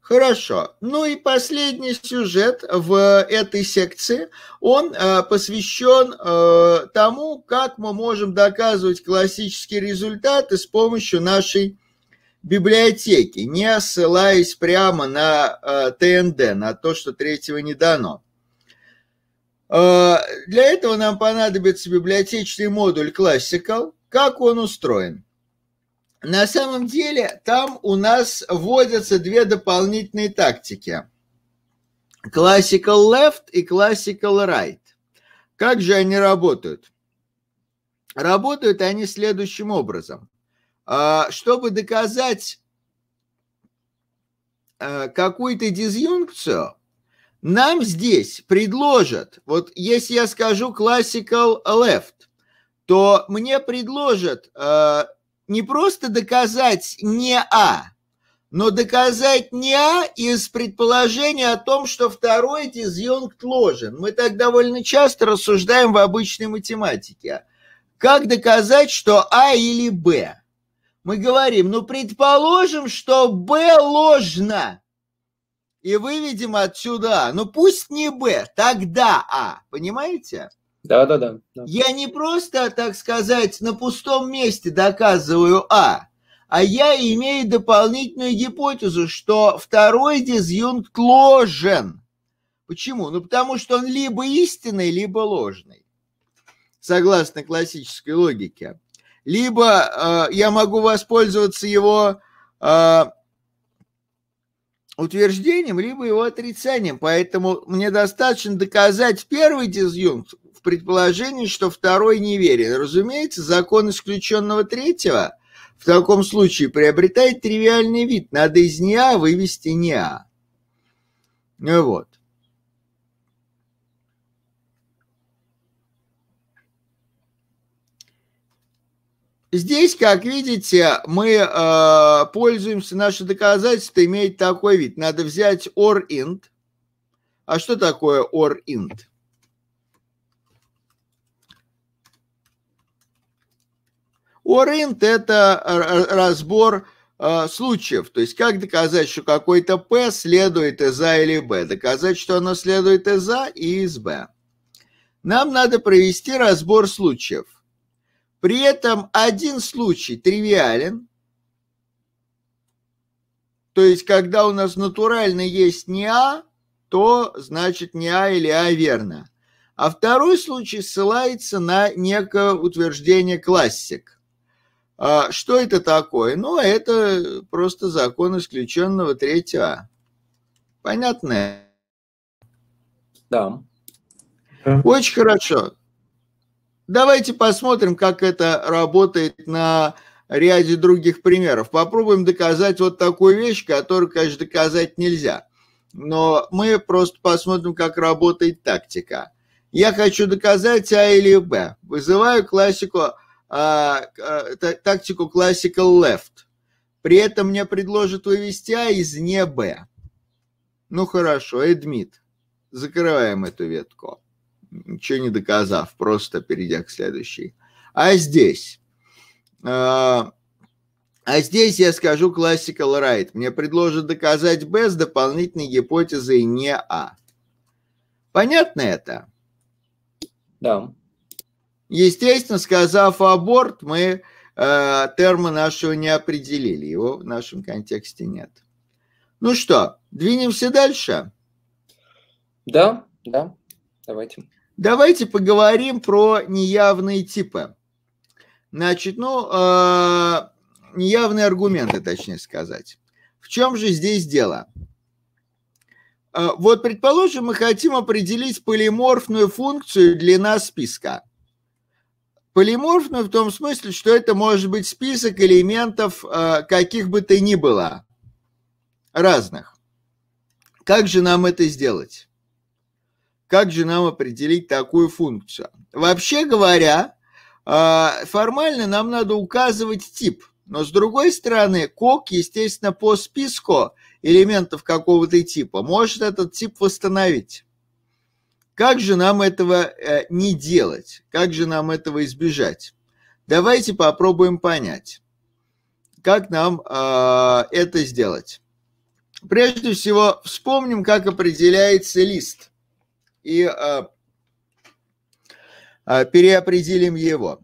Хорошо. Ну и последний сюжет в этой секции, он э, посвящен э, тому, как мы можем доказывать классические результаты с помощью нашей библиотеки, не ссылаясь прямо на э, ТНД, на то, что третьего не дано. Э, для этого нам понадобится библиотечный модуль Classical. Как он устроен? на самом деле там у нас вводятся две дополнительные тактики. Classical left и classical right. Как же они работают? Работают они следующим образом. А, чтобы доказать а, какую-то дизъюнкцию, нам здесь предложат, вот если я скажу classical left, то мне предложат а, не просто доказать не А, но доказать не А из предположения о том, что второй дизъюнкт ложен. Мы так довольно часто рассуждаем в обычной математике. Как доказать, что А или Б? Мы говорим, ну предположим, что Б ложно и выведем отсюда А. Ну пусть не Б, тогда А. Понимаете? Да, да, да, Я не просто, так сказать, на пустом месте доказываю А, а я имею дополнительную гипотезу, что второй дизъюнкт ложен. Почему? Ну, потому что он либо истинный, либо ложный, согласно классической логике. Либо э, я могу воспользоваться его э, утверждением, либо его отрицанием. Поэтому мне достаточно доказать первый дизъюнкт, в предположении, что второй неверен. Разумеется, закон исключенного третьего в таком случае приобретает тривиальный вид. Надо из неа вывести неа. Ну вот. Здесь, как видите, мы э, пользуемся, наше доказательство имеет такой вид. Надо взять or int. А что такое or int? Орент – это разбор э, случаев, то есть как доказать, что какой-то П следует из А или Б, доказать, что оно следует из А и из Б. Нам надо провести разбор случаев. При этом один случай тривиален, то есть когда у нас натурально есть не А, то значит не А или А верно. А второй случай ссылается на некое утверждение классик. А что это такое? Ну, это просто закон исключенного третьего. А. Понятно? Да. Очень хорошо. Давайте посмотрим, как это работает на ряде других примеров. Попробуем доказать вот такую вещь, которую, конечно, доказать нельзя. Но мы просто посмотрим, как работает тактика. Я хочу доказать А или Б. Вызываю классику а, а тактику Classical Left. При этом мне предложат вывести А из не Б. Ну хорошо, Эдмит Закрываем эту ветку, ничего не доказав, просто перейдя к следующей. А здесь? А, а здесь я скажу classical right. Мне предложат доказать B с дополнительной гипотезой не А. Понятно это? Да. Естественно, сказав аборт, мы э, терма нашего не определили, его в нашем контексте нет. Ну что, двинемся дальше? Да, да, давайте. Давайте поговорим про неявные типы. Значит, ну, э, неявные аргументы, точнее сказать. В чем же здесь дело? Э, вот, предположим, мы хотим определить полиморфную функцию длина списка – Полиморфно в том смысле, что это может быть список элементов э, каких бы то ни было, разных. Как же нам это сделать? Как же нам определить такую функцию? Вообще говоря, э, формально нам надо указывать тип. Но с другой стороны, кок, естественно, по списку элементов какого-то типа может этот тип восстановить. Как же нам этого э, не делать? Как же нам этого избежать? Давайте попробуем понять, как нам а, это сделать. Прежде всего, вспомним, как определяется лист и а, а, переопределим его.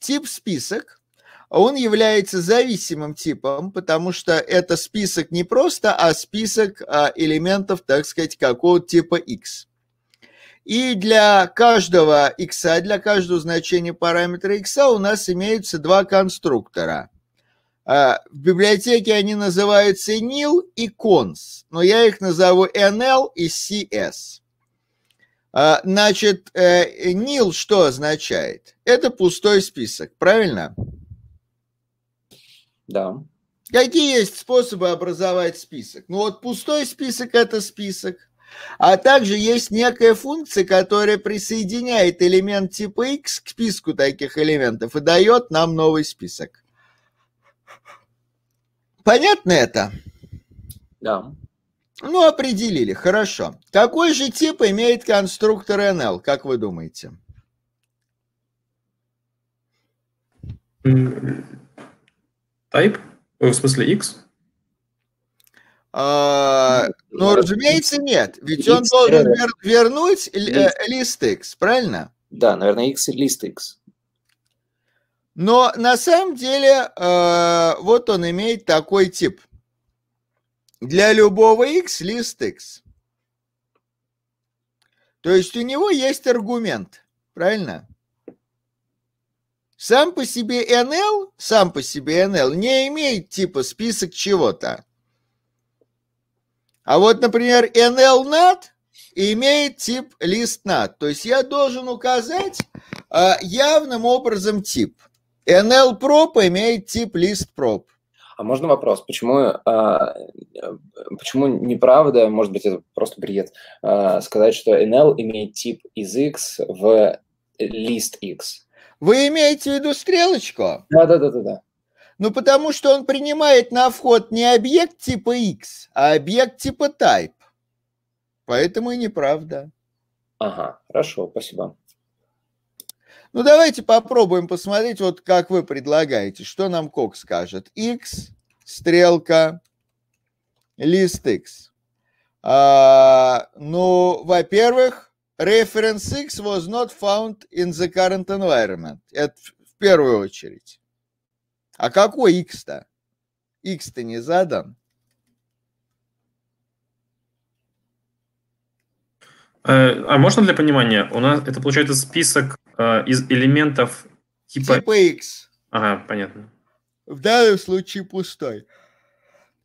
Тип список – он является зависимым типом, потому что это список не просто, а список элементов, так сказать, какого типа X. И для каждого x, для каждого значения параметра x у нас имеются два конструктора. А, в библиотеке они называются nil и cons, но я их назову nl и cs. А, значит, э, nil что означает? Это пустой список, правильно? Да. Какие есть способы образовать список? Ну вот пустой список – это список – а также есть некая функция, которая присоединяет элемент типа x к списку таких элементов и дает нам новый список. Понятно это? Да. Ну, определили, хорошо. Какой же тип имеет конструктор NL, как вы думаете? Type? Э, в смысле X? А, но, ну, ну, разумеется, нет. Ведь он должен вернуть э, лист X, правильно? Да, наверное, X и лист X. Но на самом деле э, вот он имеет такой тип. Для любого x лист x. То есть у него есть аргумент, правильно? Сам по себе NL, сам по себе NL не имеет типа список чего-то. А вот, например, NLNAT имеет тип листнат. То есть я должен указать э, явным образом тип. NLProp имеет тип листprop. А можно вопрос, почему, а, почему неправда, может быть, это просто бред, а, сказать, что NL имеет тип из X в лист X? Вы имеете в виду стрелочку? Да, да, да, да, да. Ну, потому что он принимает на вход не объект типа X, а объект типа type. Поэтому и неправда. Ага, хорошо, спасибо. Ну, давайте попробуем посмотреть, вот как вы предлагаете, что нам Кок скажет. X, стрелка, лист X. А, ну, во-первых, reference X was not found in the current environment. Это в первую очередь. А какой X-то? X-то не задан. Э, а можно для понимания? У нас это получается список э, из элементов типа... типа X. Ага, понятно. В данном случае пустой.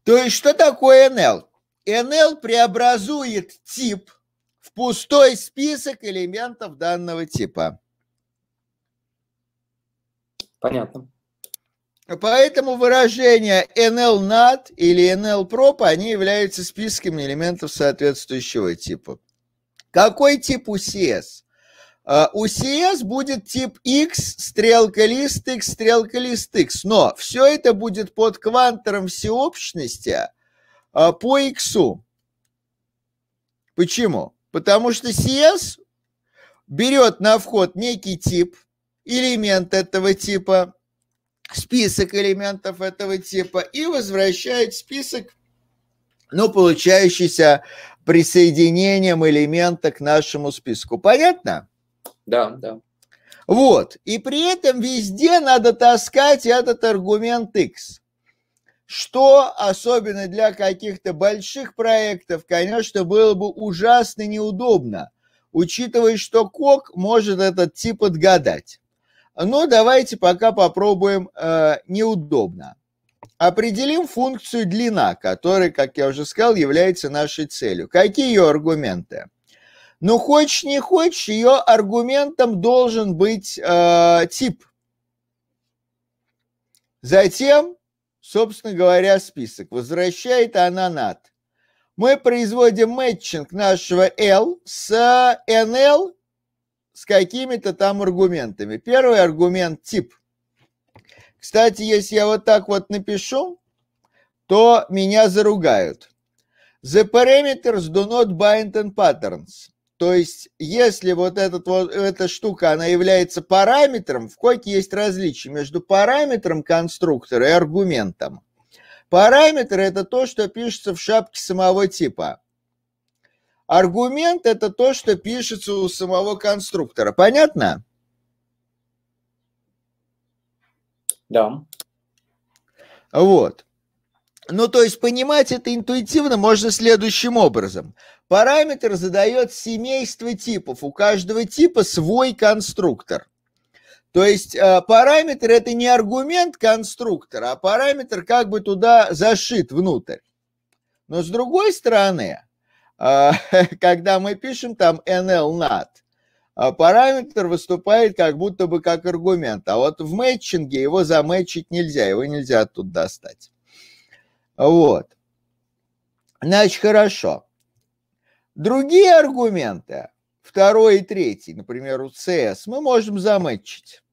То есть что такое NL? NL преобразует тип в пустой список элементов данного типа. Понятно. Поэтому выражения NL-NAT или NL-PROP, они являются списками элементов соответствующего типа. Какой тип у CS? А, у CS будет тип X, стрелка лист X, стрелка лист X, но все это будет под квантором всеобщности а, по X. Почему? Потому что CS берет на вход некий тип, элемент этого типа, список элементов этого типа и возвращает список, ну, получающийся присоединением элемента к нашему списку. Понятно? Да, да. Вот. И при этом везде надо таскать этот аргумент X. Что, особенно для каких-то больших проектов, конечно, было бы ужасно неудобно, учитывая, что Кок может этот тип отгадать. Но давайте пока попробуем э, неудобно. Определим функцию длина, которая, как я уже сказал, является нашей целью. Какие ее аргументы? Ну, хочешь не хочешь, ее аргументом должен быть э, тип. Затем, собственно говоря, список. Возвращает она над. Мы производим мэтчинг нашего L с NL с какими-то там аргументами. Первый аргумент – тип. Кстати, если я вот так вот напишу, то меня заругают. The parameters do not bind in patterns. То есть, если вот, этот, вот эта штука, она является параметром, в коке есть различие между параметром конструктора и аргументом. Параметр – это то, что пишется в шапке самого типа. Аргумент – это то, что пишется у самого конструктора. Понятно? Да. Вот. Ну, то есть понимать это интуитивно можно следующим образом. Параметр задает семейство типов. У каждого типа свой конструктор. То есть э, параметр это не аргумент конструктора, а параметр как бы туда зашит внутрь. Но с другой стороны, а, когда мы пишем там NL-NAT, а параметр выступает как будто бы как аргумент, а вот в мэтчинге его замэтчить нельзя, его нельзя тут достать. Вот. Значит, хорошо. Другие аргументы, второй и третий, например, у CS, мы можем замэтчить.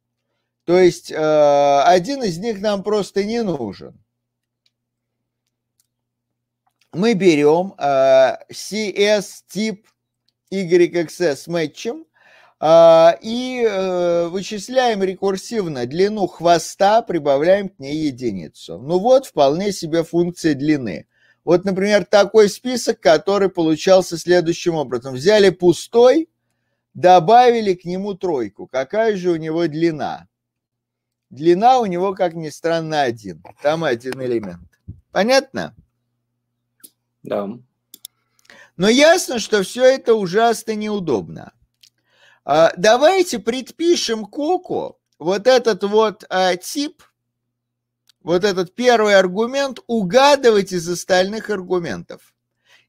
То есть э, один из них нам просто не нужен мы берем э, CS-тип YXS мэтчем э, и э, вычисляем рекурсивно длину хвоста, прибавляем к ней единицу. Ну вот вполне себе функция длины. Вот, например, такой список, который получался следующим образом. Взяли пустой, добавили к нему тройку. Какая же у него длина? Длина у него, как ни странно, один. Там один элемент. Понятно? Да. Но ясно, что все это ужасно неудобно. А, давайте предпишем Коку вот этот вот а, тип, вот этот первый аргумент угадывать из остальных аргументов.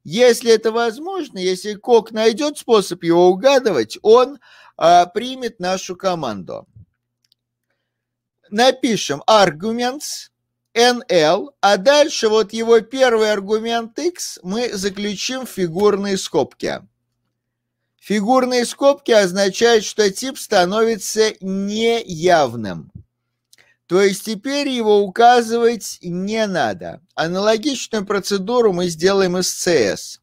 Если это возможно, если Кок найдет способ его угадывать, он а, примет нашу команду. Напишем arguments NL, а дальше вот его первый аргумент X мы заключим в фигурные скобки. Фигурные скобки означают, что тип становится неявным. То есть теперь его указывать не надо. Аналогичную процедуру мы сделаем из CS.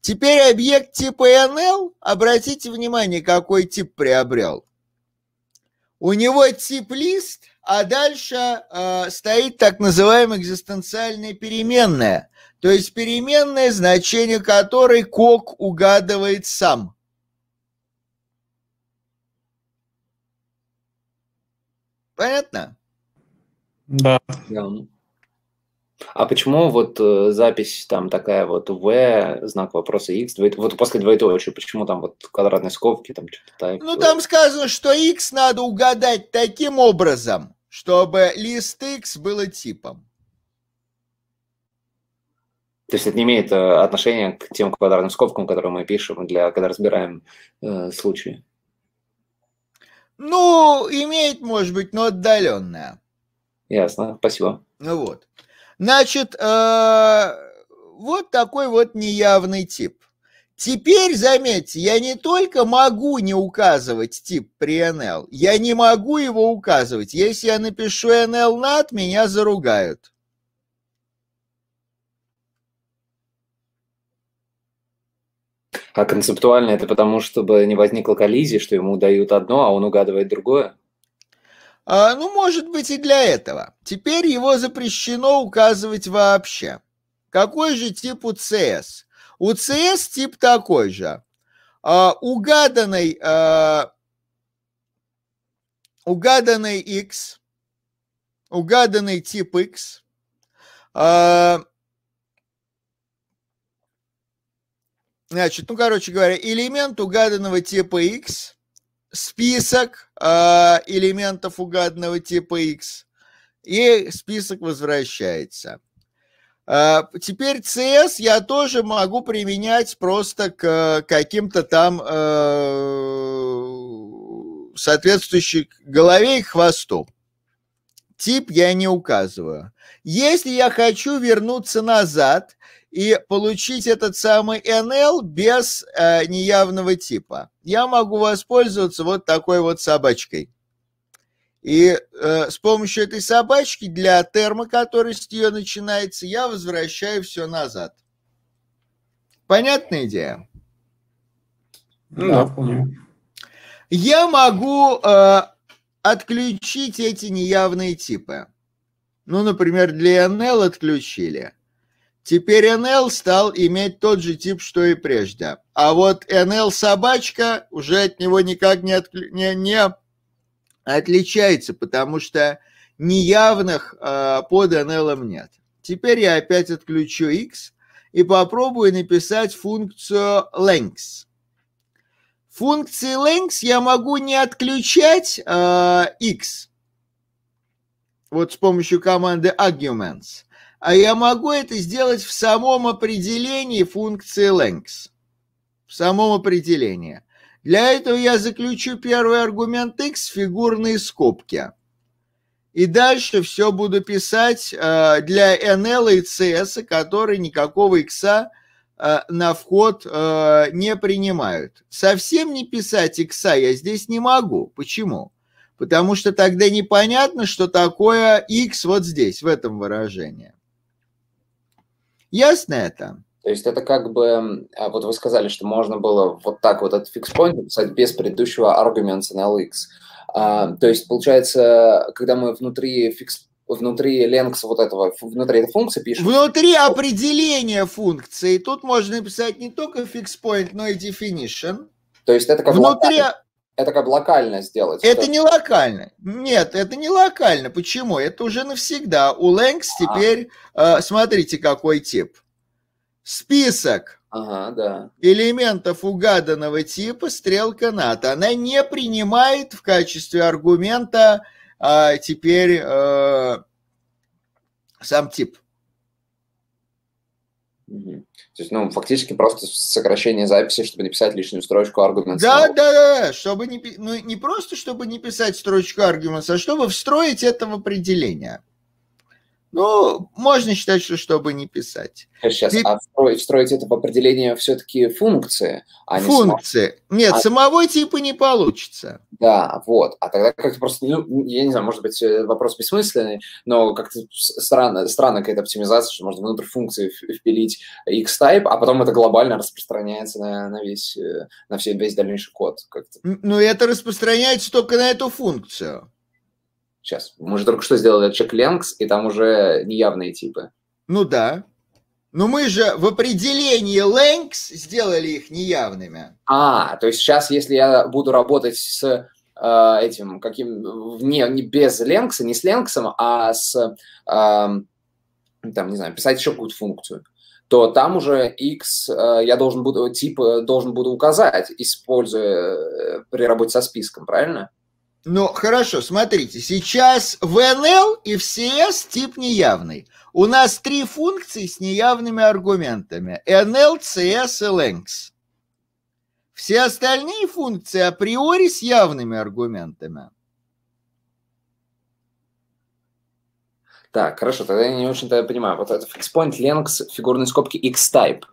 Теперь объект типа NL, обратите внимание, какой тип приобрел. У него тип лист, а дальше э, стоит так называемая экзистенциальная переменная, то есть переменная значение которой Кок угадывает сам. Понятно? Да. да. А почему вот э, запись там такая вот В, знак вопроса X, двоит... вот после двоеточия, почему там вот квадратные скобки, там что-то так? Ну, там сказано, что X надо угадать таким образом – чтобы лист X было типом. То есть это не имеет э, отношения к тем квадратным скобкам, которые мы пишем, для, когда разбираем э, случаи? Ну, имеет, может быть, но отдаленное. Ясно, спасибо. Ну вот. Значит, э, вот такой вот неявный тип. Теперь, заметьте, я не только могу не указывать тип при NL, я не могу его указывать. Если я напишу NL над, меня заругают. А концептуально это потому, чтобы не возникла коллизии, что ему дают одно, а он угадывает другое? А, ну, может быть, и для этого. Теперь его запрещено указывать вообще. Какой же тип у CS? УЦС тип такой же. А, угаданный, а, угаданный X, угаданный тип X, а, значит, ну, короче говоря, элемент угаданного типа X, список э, элементов угаданного типа X, и список возвращается. А, теперь CS я тоже могу применять просто к каким-то там э, соответствующей голове и хвосту. Тип я не указываю. Если я хочу вернуться назад и получить этот самый NL без э, неявного типа, я могу воспользоваться вот такой вот собачкой. И э, с помощью этой собачки для терма, который с нее начинается, я возвращаю все назад. Понятная идея? Ну, да, вполне. Я могу э, отключить эти неявные типы. Ну, например, для НЛ отключили. Теперь НЛ стал иметь тот же тип, что и прежде. А вот НЛ собачка уже от него никак не, отклю... не, не отличается, потому что неявных э, под NLM нет. Теперь я опять отключу x и попробую написать функцию length. Функции length я могу не отключать э, а, x вот с помощью команды arguments, а я могу это сделать в самом определении функции length, в самом определении. Для этого я заключу первый аргумент x в фигурные скобки. И дальше все буду писать э, для NL и CS, которые никакого x э, на вход э, не принимают. Совсем не писать x я здесь не могу. Почему? Потому что тогда непонятно, что такое x вот здесь, в этом выражении. Ясно это? То есть это как бы, а вот вы сказали, что можно было вот так вот этот фикс-point написать без предыдущего arguments NLX. А, то есть получается, когда мы внутри фикс внутри ленкса вот этого, внутри этой функции пишем. Внутри определения функции. Тут можно написать не только фикс-point, но и definition. То есть это как внутри... локально, это как локально сделать. Это не это. локально. Нет, это не локально. Почему? Это уже навсегда. У Lengths а. теперь, э, смотрите, какой тип список ага, да. элементов угаданного типа стрелка НАТО. Она не принимает в качестве аргумента а, теперь а, сам тип. То есть, ну, фактически просто сокращение записи, чтобы не писать лишнюю строчку аргумента. Да, да, да, да, чтобы не, ну, не просто чтобы не писать строчку аргумента, а чтобы встроить это в определение. Ну, можно считать, что чтобы не писать. Сейчас, Ты... а встроить, встроить это по определению все-таки функции, а не Функции. Само... Нет, а... самого типа не получится. Да, вот. А тогда как-то просто, ну, я не знаю, может быть, э, вопрос бессмысленный, но как-то странно, странно какая-то оптимизация, что можно внутрь функции впилить X-type, а потом это глобально распространяется на, на весь, э, на весь дальнейший код. Ну, это распространяется только на эту функцию. Сейчас. Мы же только что сделали чек Ленкс, и там уже неявные типы. Ну да. Но мы же в определении Ленкс сделали их неявными. А, то есть сейчас, если я буду работать с э, этим каким... Не, не без Ленкса, не с Ленксом, а с... Э, там, не знаю, писать еще какую-то функцию, то там уже X э, я должен буду, тип э, должен буду указать, используя э, при работе со списком, правильно? Ну, хорошо, смотрите, сейчас ВНЛ и в СС тип неявный. У нас три функции с неявными аргументами. НЛ, СС и ЛЭНКС. Все остальные функции априори с явными аргументами. Так, хорошо, тогда я не очень-то понимаю. Вот это фикспоинт, ленкс, фигурные скобки, x-type.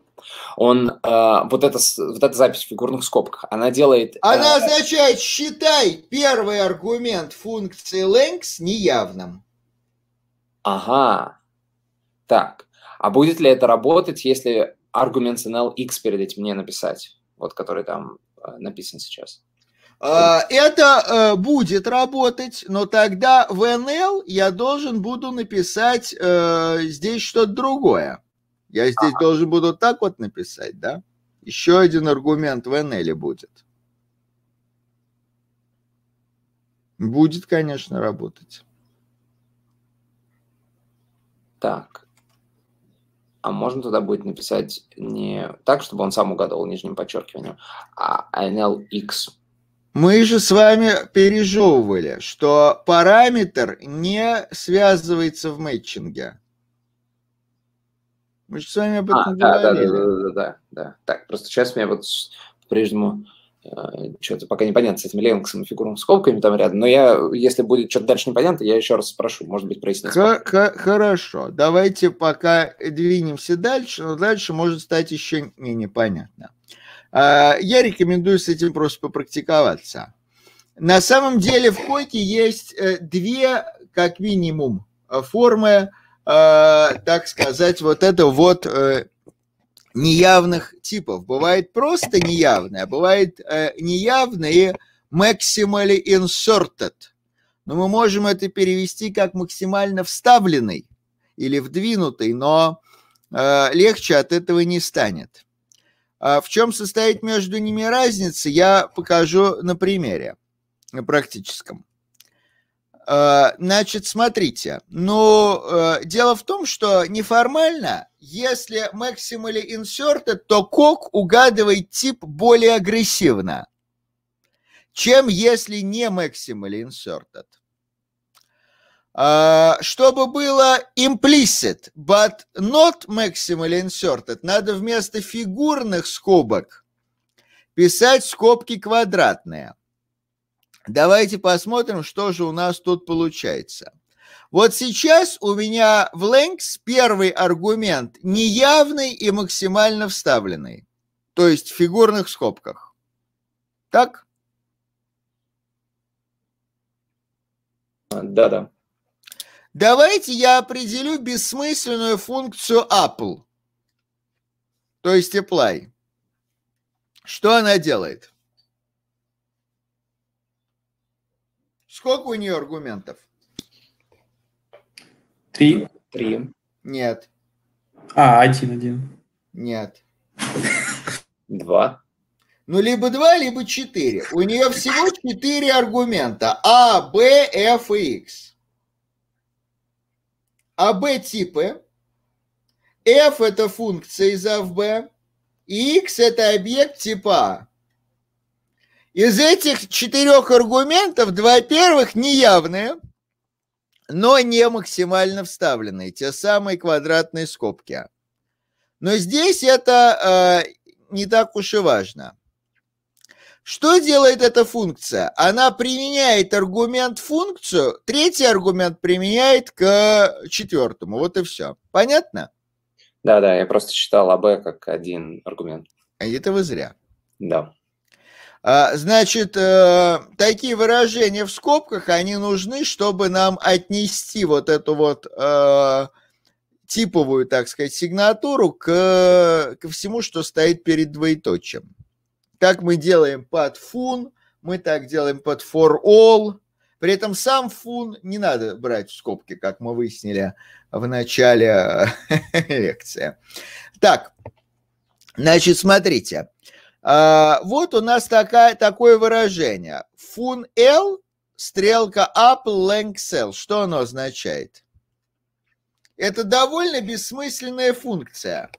Он, э, вот, эта, вот эта запись в фигурных скобках, она делает... Э, она э, означает «считай первый аргумент функции length неявным». Ага. Так. А будет ли это работать, если аргумент NLX перед этим мне написать? Вот который там э, написан сейчас. А, это э, будет работать, но тогда в NL я должен буду написать здесь что-то другое. Я здесь ага. должен буду так вот написать, да? Еще один аргумент в NL будет. Будет, конечно, работать. Так. А можно туда будет написать не так, чтобы он сам угадал нижним подчеркиванием, а NLX. Мы же с вами пережевывали, что параметр не связывается в мэтчинге. Мы же с вами об а, этом а, говорили. Да, да, да, да, да, да. Так, просто сейчас меня вот по-прежнему э, что-то пока непонятно с этим Ленксом и фигурным скобками там рядом, но я, если будет что-то дальше непонятно, я еще раз спрошу, может быть, прояснится. Хорошо, давайте пока двинемся дальше, но дальше может стать еще не непонятно. А, я рекомендую с этим просто попрактиковаться. На самом деле в койке есть э, две, как минимум, э, формы а, так сказать, вот это вот э, неявных типов. Бывает просто неявные, а бывает э, неявные maximally inserted. Но мы можем это перевести как максимально вставленный или вдвинутый, но э, легче от этого не станет. А в чем состоит между ними разница, я покажу на примере на практическом. Э, значит, смотрите, но ну, э, дело в том, что неформально, если Maxim или Inserted, то кок угадывает тип более агрессивно, чем если не Maxim или Inserted э, чтобы было implicit, but not maximally inserted, надо вместо фигурных скобок писать скобки квадратные. Давайте посмотрим, что же у нас тут получается. Вот сейчас у меня в Лэнкс первый аргумент неявный и максимально вставленный, то есть в фигурных скобках. Так? Да-да. Давайте я определю бессмысленную функцию Apple, то есть apply. Что она делает? Сколько у нее аргументов? Три. Три. Нет. А, один, один. Нет. Два. Ну, либо два, либо четыре. У нее всего четыре аргумента. А, Б, Ф и Х. А, Б типы. F – это функция из А в Б. И X – это объект типа А. Из этих четырех аргументов два первых неявные, но не максимально вставленные, те самые квадратные скобки. Но здесь это э, не так уж и важно. Что делает эта функция? Она применяет аргумент функцию, третий аргумент применяет к четвертому. Вот и все. Понятно? Да, да, я просто читал АБ как один аргумент. А это вы зря. Да. А, значит, э, такие выражения в скобках, они нужны, чтобы нам отнести вот эту вот э, типовую, так сказать, сигнатуру к, ко всему, что стоит перед двоеточием. Как мы делаем под фун, мы так делаем под for all. При этом сам фун не надо брать в скобки, как мы выяснили в начале лекции. Так, значит, смотрите. А, вот у нас такая, такое выражение. Фун L, стрелка up, length cell. Что оно означает? Это довольно бессмысленная функция,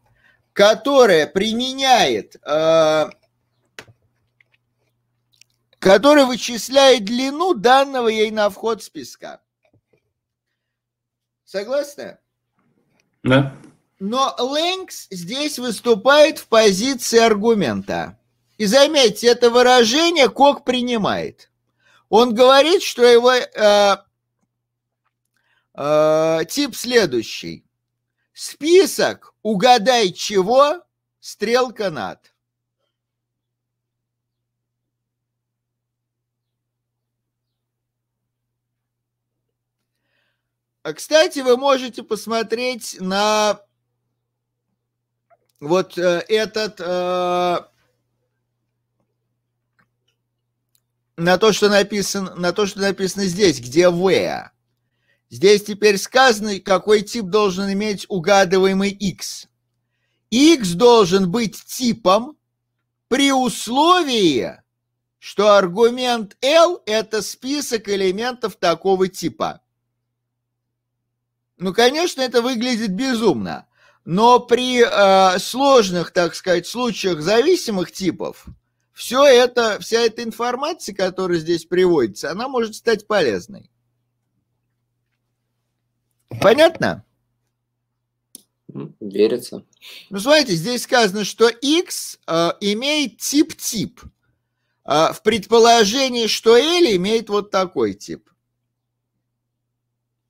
которая применяет, а, которая вычисляет длину данного ей на вход списка. Согласны? Да. Но Лэнкс здесь выступает в позиции аргумента. И заметьте, это выражение Кок принимает. Он говорит, что его э, э, тип следующий. Список «Угадай чего» стрелка над. А, кстати, вы можете посмотреть на вот э, этот э, на то, что написано, на то, что написано здесь, где where. Здесь теперь сказано, какой тип должен иметь угадываемый x. x должен быть типом при условии, что аргумент L – это список элементов такого типа. Ну, конечно, это выглядит безумно. Но при э, сложных, так сказать, случаях зависимых типов, все это, вся эта информация, которая здесь приводится, она может стать полезной. Понятно? Верится. Ну, смотрите, здесь сказано, что X э, имеет тип-тип. Э, в предположении, что L имеет вот такой тип.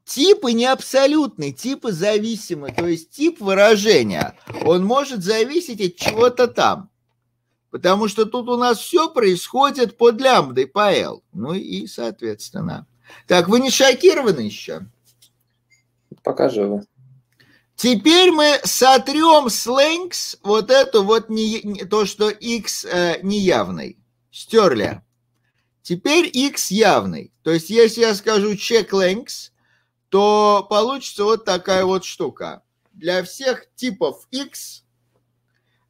Типы не абсолютные, типы зависимы. То есть тип выражения, он может зависеть от чего-то там. Потому что тут у нас все происходит под лямбдой по L. Ну и соответственно. Так, вы не шокированы еще? Пока живы. Теперь мы сотрем сленгс, вот эту вот, не, не, то, что x э, неявный. Стерли. Теперь x явный. То есть, если я скажу check lengths, то получится вот такая вот штука. Для всех типов x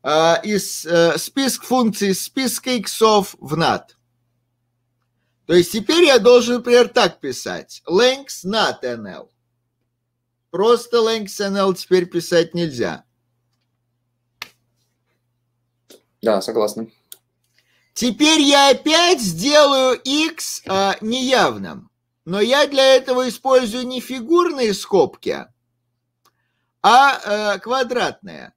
э, из э, список функций, списка иксов в над. То есть теперь я должен, например, так писать. Length not NL. Просто length NL теперь писать нельзя. Да, согласен. Теперь я опять сделаю x э, неявным. Но я для этого использую не фигурные скобки, а э, квадратные.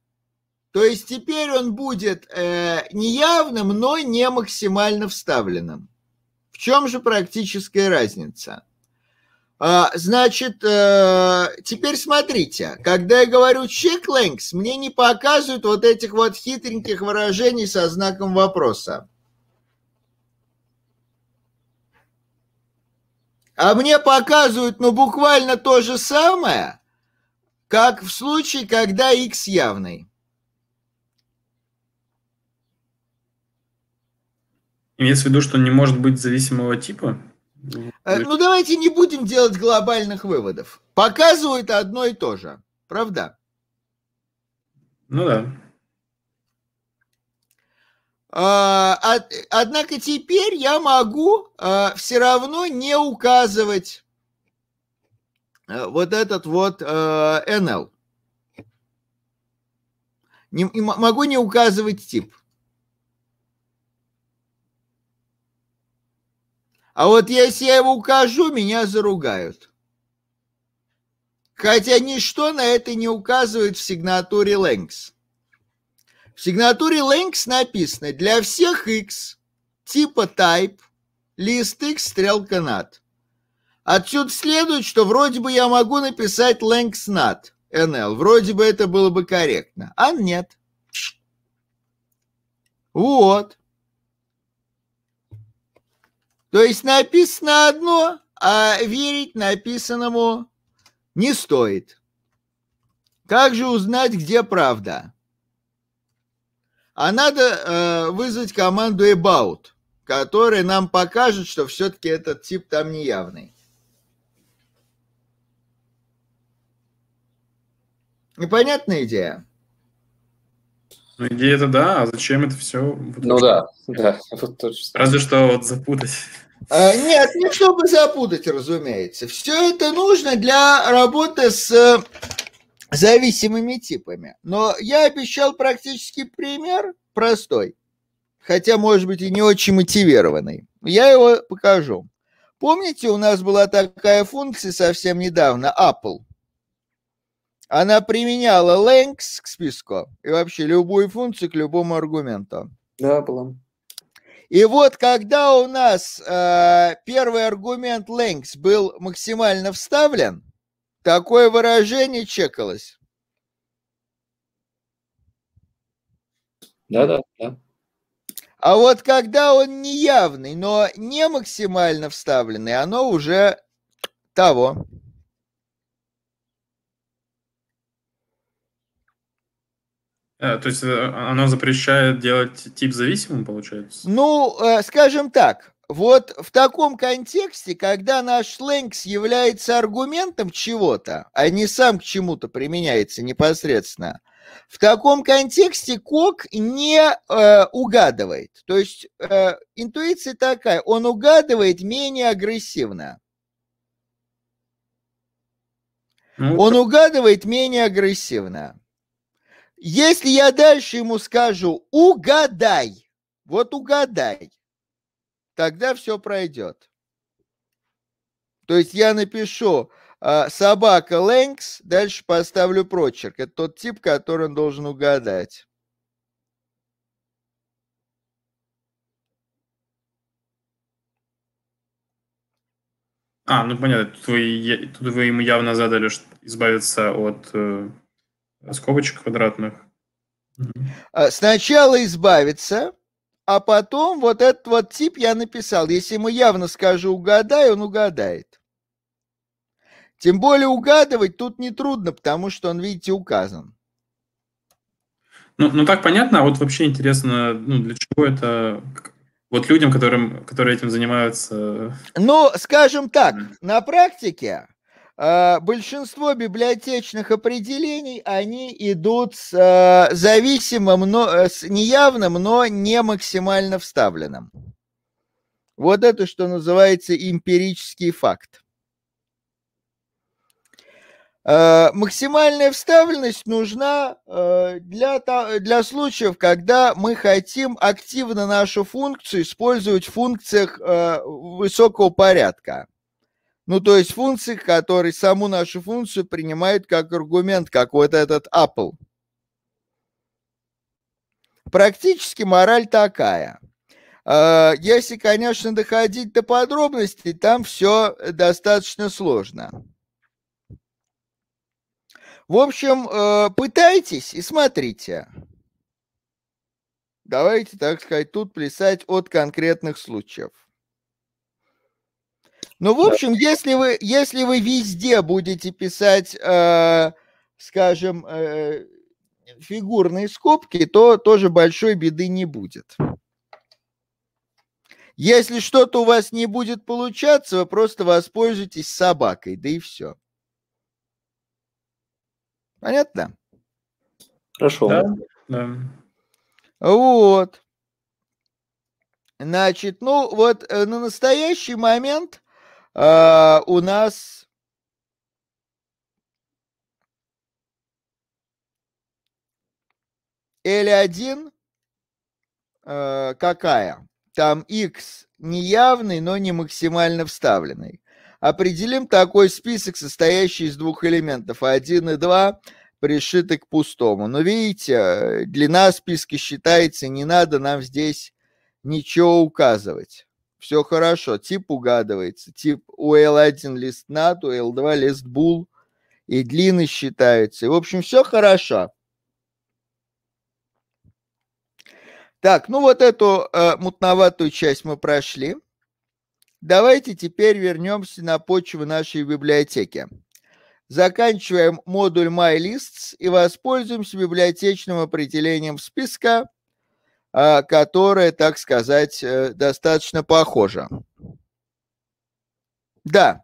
То есть теперь он будет э, неявным, но не максимально вставленным. В чем же практическая разница? Э, значит, э, теперь смотрите, когда я говорю check lengths, мне не показывают вот этих вот хитреньких выражений со знаком вопроса. а мне показывают, ну, буквально то же самое, как в случае, когда x явный. Имеется в виду, что не может быть зависимого типа? Э, ну, давайте не будем делать глобальных выводов. Показывают одно и то же, правда? Ну да. А, а, однако теперь я могу а, все равно не указывать вот этот вот NL. Не, могу не указывать тип. А вот если я его укажу, меня заругают. Хотя ничто на это не указывает в сигнатуре Лэнкс. В сигнатуре length написано для всех x типа type лист x стрелка над. Отсюда следует, что вроде бы я могу написать length nat nl. Вроде бы это было бы корректно. А нет. Вот. То есть написано одно, а верить написанному не стоит. Как же узнать, где правда? а надо э, вызвать команду About, которая нам покажет, что все-таки этот тип там неявный. Непонятная идея? Ну, идея то да, а зачем это все? ну да, да. Разве что вот запутать. А, нет, не чтобы запутать, разумеется. Все это нужно для работы с зависимыми типами. Но я обещал практический пример простой, хотя, может быть, и не очень мотивированный. Я его покажу. Помните, у нас была такая функция совсем недавно, Apple. Она применяла lengths к списку и вообще любую функцию к любому аргументу. Да, было. И вот когда у нас э, первый аргумент lengths был максимально вставлен, Такое выражение чекалось. Да, да, да. А вот когда он неявный, но не максимально вставленный, оно уже того. Э, то есть э, оно запрещает делать тип зависимым, получается? Ну, э, скажем так, вот в таком контексте, когда наш сленгс является аргументом чего-то, а не сам к чему-то применяется непосредственно, в таком контексте Кок не э, угадывает. То есть э, интуиция такая, он угадывает менее агрессивно. Ну, он угадывает менее агрессивно. Если я дальше ему скажу «угадай», вот угадай, тогда все пройдет. То есть я напишу а, собака Лэнкс, дальше поставлю прочерк. Это тот тип, который он должен угадать. А, ну понятно, тут вы, тут вы ему явно задали что избавиться от э, скобочек квадратных. А, сначала избавиться, а потом вот этот вот тип я написал. Если ему явно скажу «угадай», он угадает. Тем более угадывать тут нетрудно, потому что он, видите, указан. Ну, ну так понятно, а вот вообще интересно, ну, для чего это вот людям, которым, которые этим занимаются? Ну, скажем так, на практике Э, большинство библиотечных определений, они идут с э, зависимым, но э, с неявным, но не максимально вставленным. Вот это, что называется эмпирический факт. Максимальная вставленность нужна для, для случаев, когда мы хотим активно нашу функцию использовать в функциях высокого порядка. Ну, то есть функции, которые саму нашу функцию принимают как аргумент, как вот этот Apple. Практически мораль такая. А, если, конечно, доходить до подробностей, там все достаточно сложно. В общем, э, пытайтесь и смотрите. Давайте, так сказать, тут плясать от конкретных случаев. Ну, в общем, да. если, вы, если вы везде будете писать, э, скажем, э, фигурные скобки, то тоже большой беды не будет. Если что-то у вас не будет получаться, вы просто воспользуйтесь собакой, да и все. Понятно? Хорошо. Да, Вот. Значит, ну вот э, на настоящий момент а, у нас L1 э, а, какая? Там X неявный, но не максимально вставленный. Определим такой список, состоящий из двух элементов. 1 и 2 пришиты к пустому. Но видите, длина списка считается, не надо нам здесь ничего указывать все хорошо, тип угадывается, тип у L1 лист NAT, у L2 лист BUL, и длины считаются. И, в общем, все хорошо. Так, ну вот эту э, мутноватую часть мы прошли. Давайте теперь вернемся на почву нашей библиотеки. Заканчиваем модуль MyLists и воспользуемся библиотечным определением списка а, которая, так сказать, э, достаточно похожа. Да.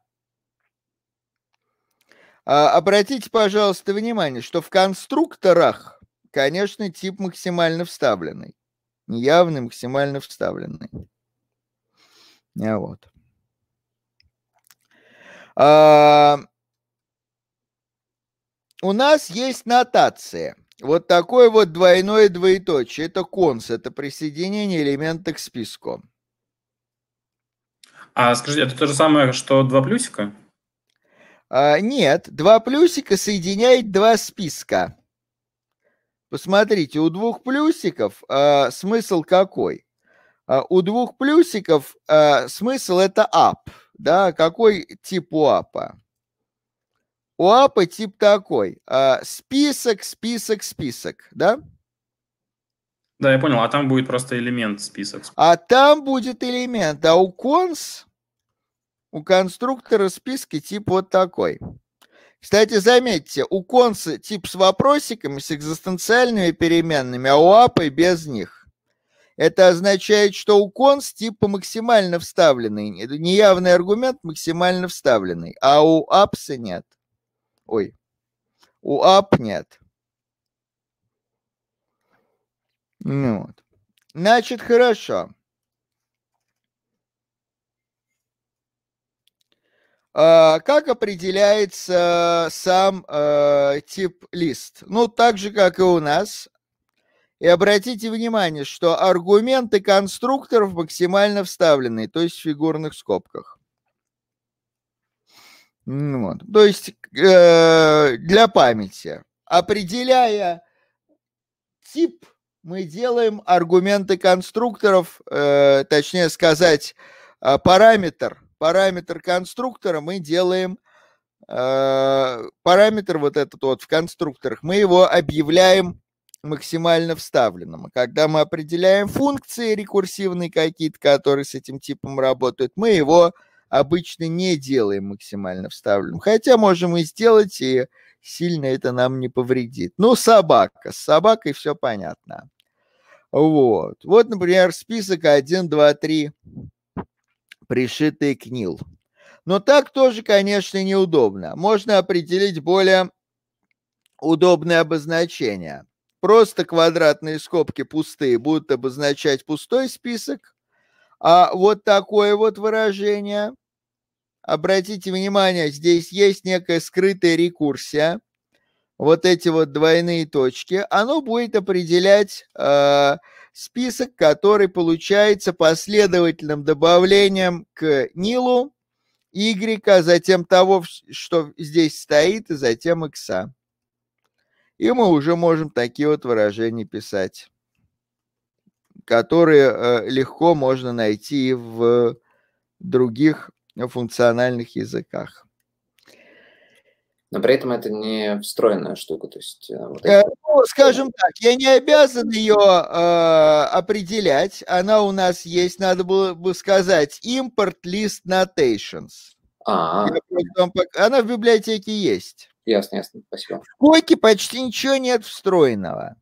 А, обратите, пожалуйста, внимание, что в конструкторах, конечно, тип максимально вставленный. Неявный, максимально вставленный. А Вот. А, у нас есть нотация – вот такой вот двойное двоеточие. Это конс, это присоединение элемента к списку. А скажите, это то же самое, что два плюсика? А, нет, два плюсика соединяет два списка. Посмотрите, у двух плюсиков а, смысл какой? А, у двух плюсиков а, смысл это up, да? Какой тип у апа? У АПа тип такой. А, список, список, список, да? Да, я понял. А там будет просто элемент список. А там будет элемент. А у конс, у конструктора списки тип вот такой. Кстати, заметьте, у конса тип с вопросиками, с экзистенциальными переменными, а у апы без них. Это означает, что у конс типа максимально вставленный, неявный аргумент максимально вставленный, а у апса нет. Ой, у ап нет. Ну вот. Значит, хорошо. Uh, как определяется сам uh, тип лист? Ну, так же, как и у нас. И обратите внимание, что аргументы конструкторов максимально вставлены, то есть в фигурных скобках. Вот. То есть э, для памяти, определяя тип, мы делаем аргументы конструкторов, э, точнее сказать, э, параметр, параметр конструктора мы делаем э, параметр вот этот вот в конструкторах, мы его объявляем максимально вставленным. когда мы определяем функции рекурсивные какие-то, которые с этим типом работают, мы его обычно не делаем максимально вставленным. Хотя можем и сделать, и сильно это нам не повредит. Ну, собака. С собакой все понятно. Вот. Вот, например, список 1, 2, 3, пришитые к НИЛ. Но так тоже, конечно, неудобно. Можно определить более удобное обозначение. Просто квадратные скобки пустые будут обозначать пустой список, а вот такое вот выражение. Обратите внимание, здесь есть некая скрытая рекурсия. Вот эти вот двойные точки. Оно будет определять э, список, который получается последовательным добавлением к нилу, y, а затем того, что здесь стоит, и затем x. И мы уже можем такие вот выражения писать которые э, легко можно найти в других функциональных языках. Но при этом это не встроенная штука, то есть. Э, вот э, это... Ну, скажем так, я не обязан ее э, определять. Она у нас есть, надо было бы сказать, import list notations. А. а. Она в библиотеке есть. Ясно, ясно, спасибо. В койке почти ничего нет встроенного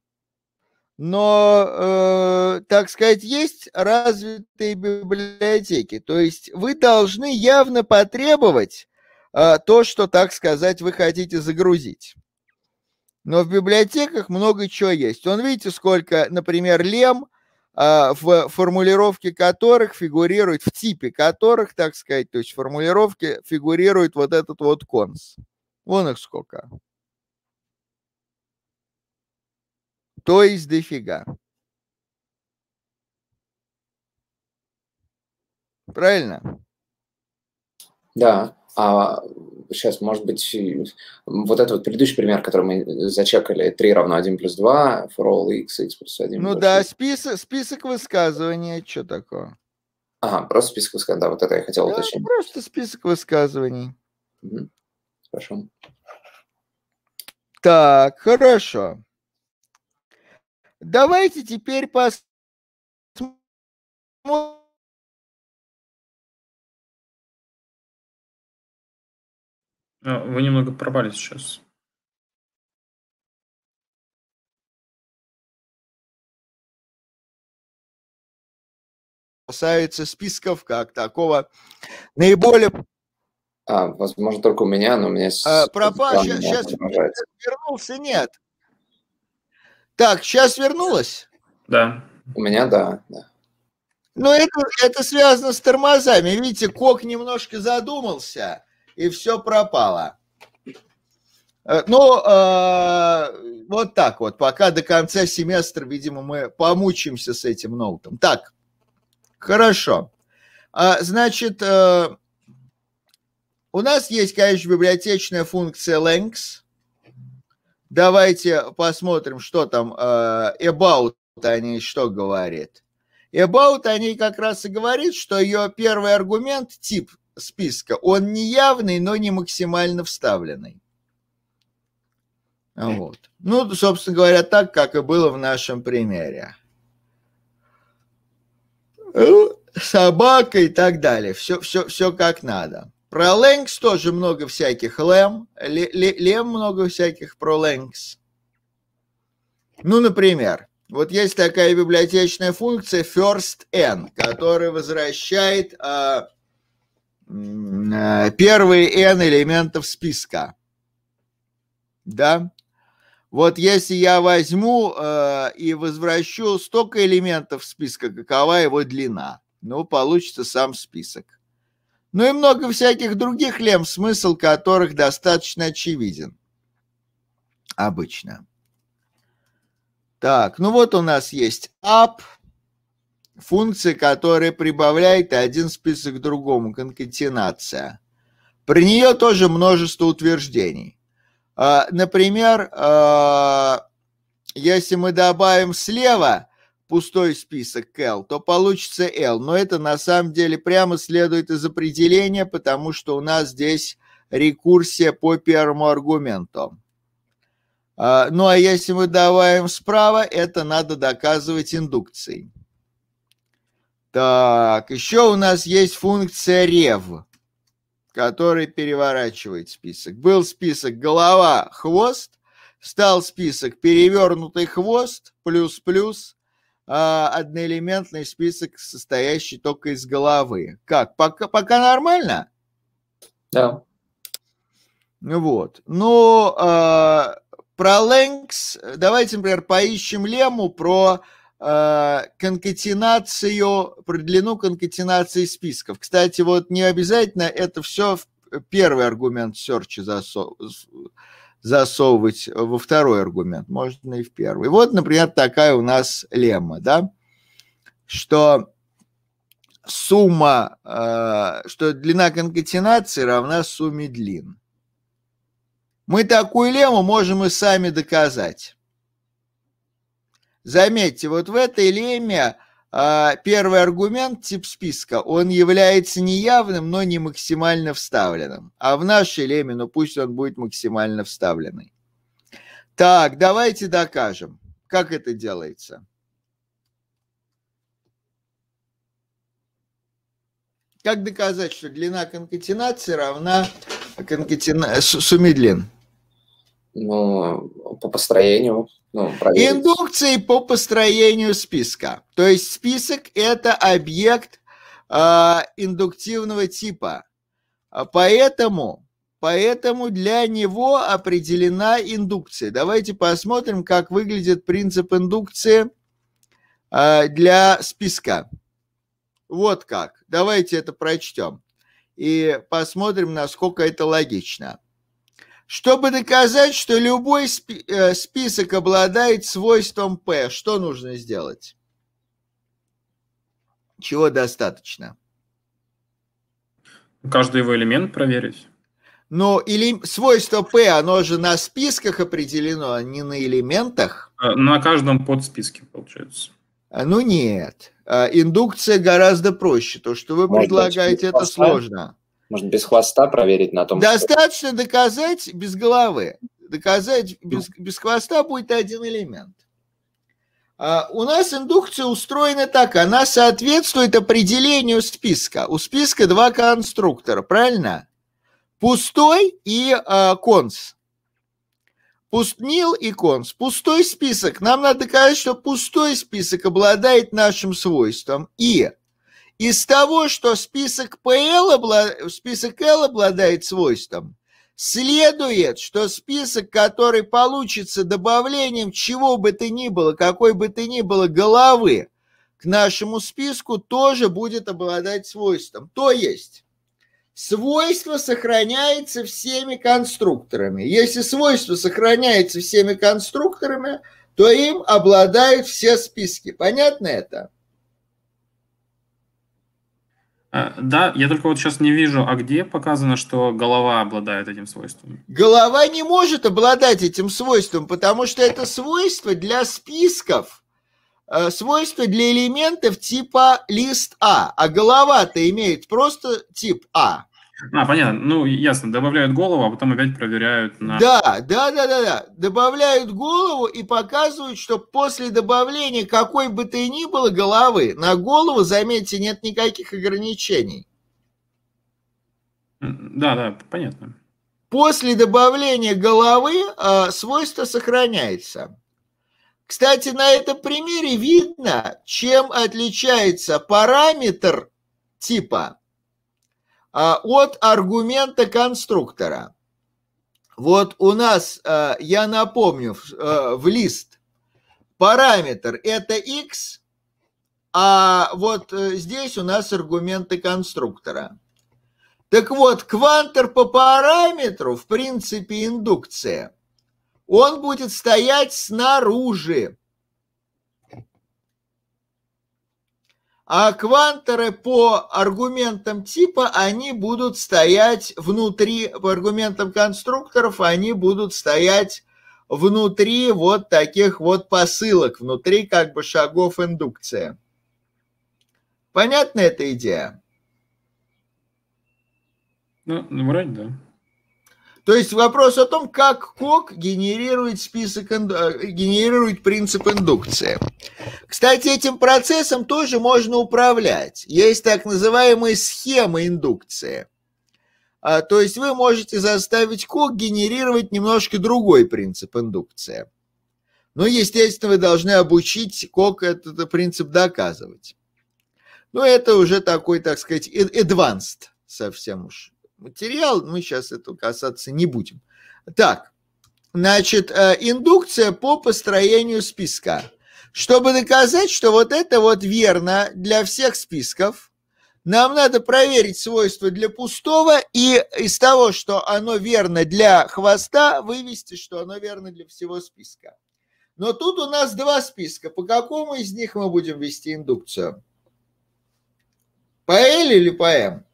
но, э, так сказать, есть развитые библиотеки. То есть вы должны явно потребовать э, то, что, так сказать, вы хотите загрузить. Но в библиотеках много чего есть. Он, видите, сколько, например, лем, э, в формулировке которых фигурирует, в типе которых, так сказать, то есть в формулировке фигурирует вот этот вот конс. Вон их сколько. Dois дофига. Правильно? Да. А сейчас, может быть, вот этот вот предыдущий пример, который мы зачекали, 3 равно 1 плюс 2, for all x, x плюс 1. Ну да, список, список высказываний, что такое? Ага, просто список высказываний, да, вот это я хотел да, уточнить. просто список высказываний. Угу. Хорошо. Так, хорошо. Давайте теперь посмотрим. А, вы немного пропали сейчас. касается списков как такого наиболее... А, возможно, только у меня, но у меня... А, пропал, сейчас, сейчас вернулся, нет. Так, сейчас вернулась? Да. У меня да, да. Но ну, это, это связано с тормозами. Видите, Кок немножко задумался, и все пропало. Э, ну, э, вот так вот. Пока до конца семестра, видимо, мы помучимся с этим ноутом. Так, хорошо. А, значит, э, у нас есть, конечно, библиотечная функция Length. Давайте посмотрим, что там э, About о ней что говорит. About о ней как раз и говорит, что ее первый аргумент, тип списка, он не явный, но не максимально вставленный. Вот. Ну, собственно говоря, так, как и было в нашем примере. Собака и так далее. Все, все, все как надо. Про Лэнкс тоже много всяких. Лэм, Лем много всяких про Лэнкс. Ну, например, вот есть такая библиотечная функция first n, которая возвращает э, первые n элементов списка. Да? Вот если я возьму э, и возвращу столько элементов списка, какова его длина, ну, получится сам список. Ну и много всяких других лем, смысл которых достаточно очевиден. Обычно. Так, ну вот у нас есть up, функция, которая прибавляет один список к другому, конкатенация. Про нее тоже множество утверждений. А, например, а, если мы добавим слева – пустой список L, то получится L. Но это на самом деле прямо следует из определения, потому что у нас здесь рекурсия по первому аргументу. А, ну а если мы даваем справа, это надо доказывать индукцией. Так, еще у нас есть функция рев, которая переворачивает список. Был список голова, хвост, стал список перевернутый хвост, плюс-плюс, а, одноэлементный список, состоящий только из головы. Как? Пока, пока нормально? Да. Вот. Ну, а, про Лэнкс, давайте, например, поищем лему про а, конкатенацию, про длину конкатенации списков. Кстати, вот не обязательно это все первый аргумент серча засовывать засовывать во второй аргумент, можно и в первый. Вот, например, такая у нас лемма, да, что сумма, э, что длина конкатенации равна сумме длин. Мы такую лемму можем и сами доказать. Заметьте, вот в этой лемме а, первый аргумент, тип списка, он является неявным, но не максимально вставленным. А в нашей леме, ну пусть он будет максимально вставленный. Так, давайте докажем, как это делается. Как доказать, что длина конкатенации равна конкатена... сумме длин? Ну, по построению ну, Индукции по построению списка. То есть список – это объект э, индуктивного типа. А поэтому, поэтому для него определена индукция. Давайте посмотрим, как выглядит принцип индукции э, для списка. Вот как. Давайте это прочтем и посмотрим, насколько это логично. Чтобы доказать, что любой э, список обладает свойством P, что нужно сделать? Чего достаточно? Каждый его элемент проверить. Ну, или свойство P, оно же на списках определено, а не на элементах. Э, на каждом подсписке, получается. А, ну нет. А, индукция гораздо проще. То, что вы предлагаете, это сложно. Можно без хвоста проверить на том, Достаточно что... доказать без головы. Доказать без, без хвоста будет один элемент. А у нас индукция устроена так, она соответствует определению списка. У списка два конструктора, правильно? Пустой и а, конс. Пустнил и конс. Пустой список. Нам надо доказать, что пустой список обладает нашим свойством. И из того, что список ПЛ список Л обладает свойством, следует, что список, который получится добавлением чего бы то ни было, какой бы то ни было головы, к нашему списку тоже будет обладать свойством. То есть, свойство сохраняется всеми конструкторами. Если свойство сохраняется всеми конструкторами, то им обладают все списки. Понятно это? А, да, я только вот сейчас не вижу, а где показано, что голова обладает этим свойством? Голова не может обладать этим свойством, потому что это свойство для списков, э, свойство для элементов типа лист А, а голова-то имеет просто тип А. А, понятно. Ну, ясно. Добавляют голову, а потом опять проверяют на... Да, да, да, да, да. Добавляют голову и показывают, что после добавления какой бы то ни было головы, на голову, заметьте, нет никаких ограничений. Да, да, понятно. После добавления головы э, свойство сохраняется. Кстати, на этом примере видно, чем отличается параметр типа – а, от аргумента конструктора. Вот у нас, а, я напомню, в, а, в лист параметр это x, а вот э, здесь у нас аргументы конструктора. Так вот, квантер по параметру, в принципе, индукция, он будет стоять снаружи а квантеры по аргументам типа, они будут стоять внутри, по аргументам конструкторов, они будут стоять внутри вот таких вот посылок, внутри как бы шагов индукции. Понятна эта идея? Ну, вроде да. То есть вопрос о том, как Кок генерирует список, э, генерирует принцип индукции. Кстати, этим процессом тоже можно управлять. Есть так называемые схемы индукции. А, то есть вы можете заставить Кок генерировать немножко другой принцип индукции. Но, ну, естественно, вы должны обучить Кок этот принцип доказывать. Но ну, это уже такой, так сказать, advanced совсем уж материал, мы сейчас этого касаться не будем. Так, значит, э, индукция по построению списка. Чтобы доказать, что вот это вот верно для всех списков, нам надо проверить свойства для пустого и из того, что оно верно для хвоста, вывести, что оно верно для всего списка. Но тут у нас два списка. По какому из них мы будем вести индукцию? По L или по M?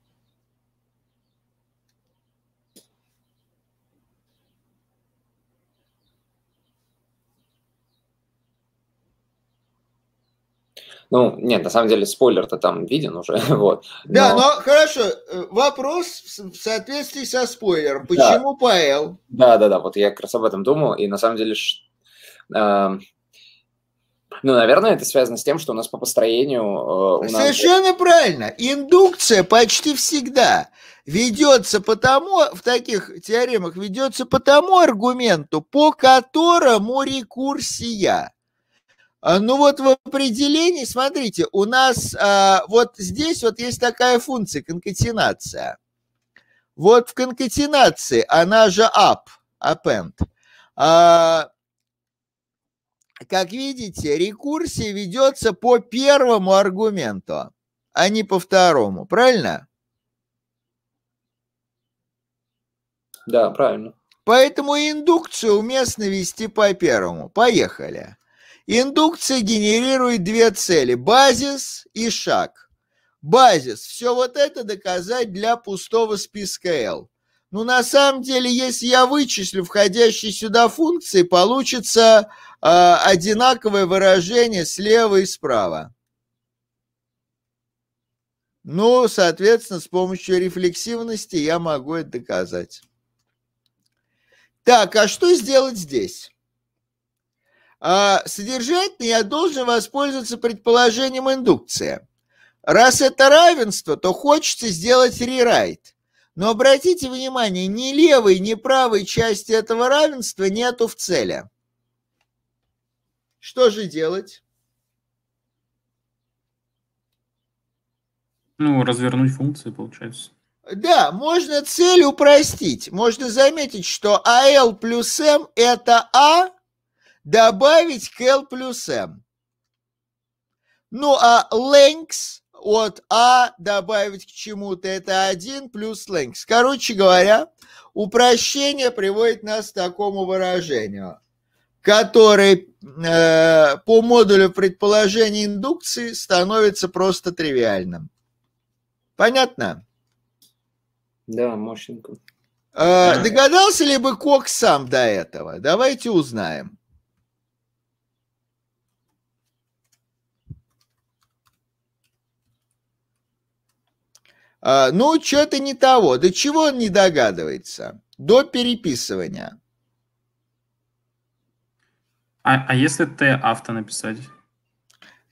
Ну, нет, на самом деле спойлер-то там виден уже, вот. Но... Да, но хорошо, э, вопрос в соответствии со спойлером. Почему да. Паэл? Да-да-да, вот я как раз об этом думал, и на самом деле... Э, ну, наверное, это связано с тем, что у нас по построению... Э, у нас... Совершенно правильно. Индукция почти всегда ведется потому, в таких теоремах ведется по тому аргументу, по которому рекурсия. А, ну вот в определении, смотрите, у нас а, вот здесь вот есть такая функция конкатенация. Вот в конкатенации она же up, append. А, как видите, рекурсия ведется по первому аргументу, а не по второму, правильно? Да, правильно. Поэтому индукцию уместно вести по первому. Поехали. Индукция генерирует две цели – базис и шаг. Базис – все вот это доказать для пустого списка L. Но ну, на самом деле, если я вычислю входящие сюда функции, получится э, одинаковое выражение слева и справа. Ну, соответственно, с помощью рефлексивности я могу это доказать. Так, а что сделать здесь? А содержательно я должен воспользоваться предположением индукции. Раз это равенство, то хочется сделать рерайт. Но обратите внимание, ни левой, ни правой части этого равенства нету в цели. Что же делать? Ну, развернуть функции, получается. Да, можно цель упростить. Можно заметить, что AL а плюс M это А добавить L плюс M. Ну а length от a добавить к чему-то это 1 плюс length. Короче говоря, упрощение приводит нас к такому выражению, которое э, по модулю предположения индукции становится просто тривиальным. Понятно? Да, Мощенко. Э, догадался ли бы Кок сам до этого? Давайте узнаем. А, ну, что-то не того. До чего он не догадывается? До переписывания. А, а если Т авто написать?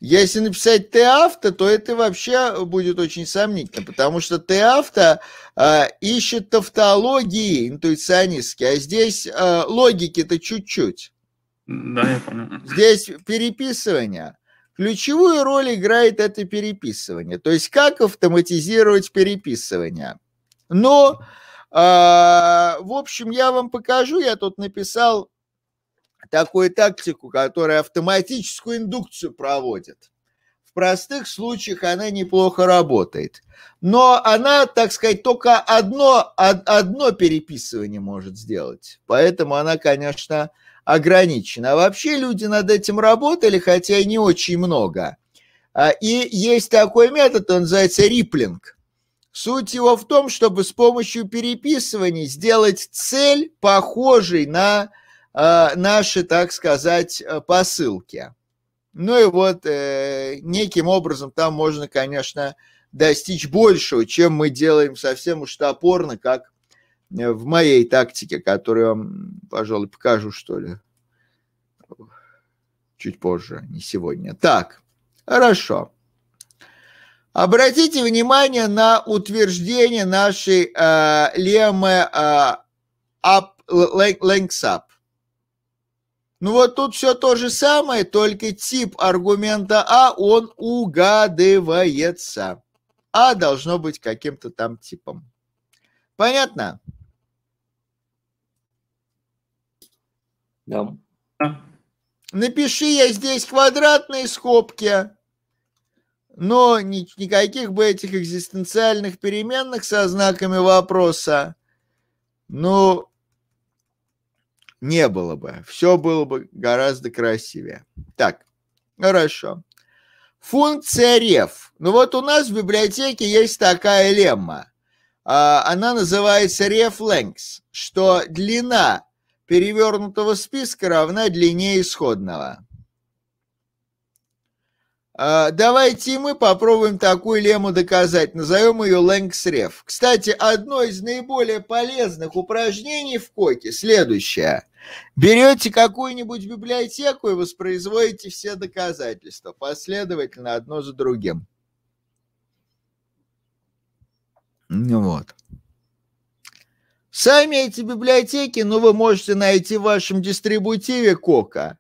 Если написать Т авто, то это вообще будет очень сомнительно, потому что Т авто э, ищет тавтологии интуиционистки, а здесь э, логики-то чуть-чуть. Да, я понял. Здесь переписывание. Ключевую роль играет это переписывание, то есть как автоматизировать переписывание. Но, ну, э, а, в общем, я вам покажу, я тут написал такую тактику, которая автоматическую индукцию проводит. В простых случаях она неплохо работает. Но она, так сказать, только одно, одно переписывание может сделать. Поэтому она, конечно, ограничено. А вообще люди над этим работали, хотя и не очень много. А, и есть такой метод, он называется риплинг. Суть его в том, чтобы с помощью переписываний сделать цель похожей на а, наши, так сказать, э, посылки. Ну и вот э, неким образом там можно, конечно, достичь большего, чем мы делаем совсем уж топорно, как Э, в моей тактике, которую вам, пожалуй, покажу, что ли, чуть позже, не сегодня. Так, хорошо. Обратите внимание на утверждение нашей э, лемы э, up, links up. Ну вот тут все то же самое, только тип аргумента А, он угадывается. А должно быть каким-то там типом. Понятно? Да. Напиши я здесь квадратные скобки, но ни, никаких бы этих экзистенциальных переменных со знаками вопроса, ну, не было бы. Все было бы гораздо красивее. Так, хорошо. Функция реф. Ну вот у нас в библиотеке есть такая лемма. А, она называется ref length, что длина перевернутого списка равна длине исходного. А, давайте мы попробуем такую лему доказать. Назовем ее Лэнгсреф. Кстати, одно из наиболее полезных упражнений в Коке следующее. Берете какую-нибудь библиотеку и воспроизводите все доказательства последовательно одно за другим. Ну вот. Сами эти библиотеки, ну, вы можете найти в вашем дистрибутиве Кока.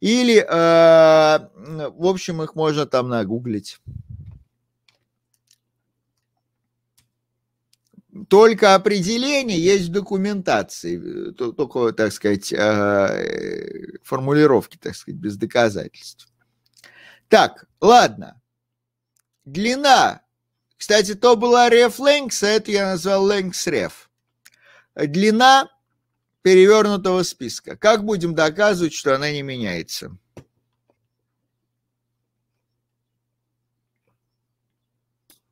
Или, э, в общем, их можно там нагуглить. Только определение есть в документации, э, только, так сказать, э, формулировки, так сказать, без доказательств. Так, ладно. Длина. Кстати, то была Ref лэнгс, а это я назвал лэнгс Ref длина перевернутого списка. Как будем доказывать, что она не меняется?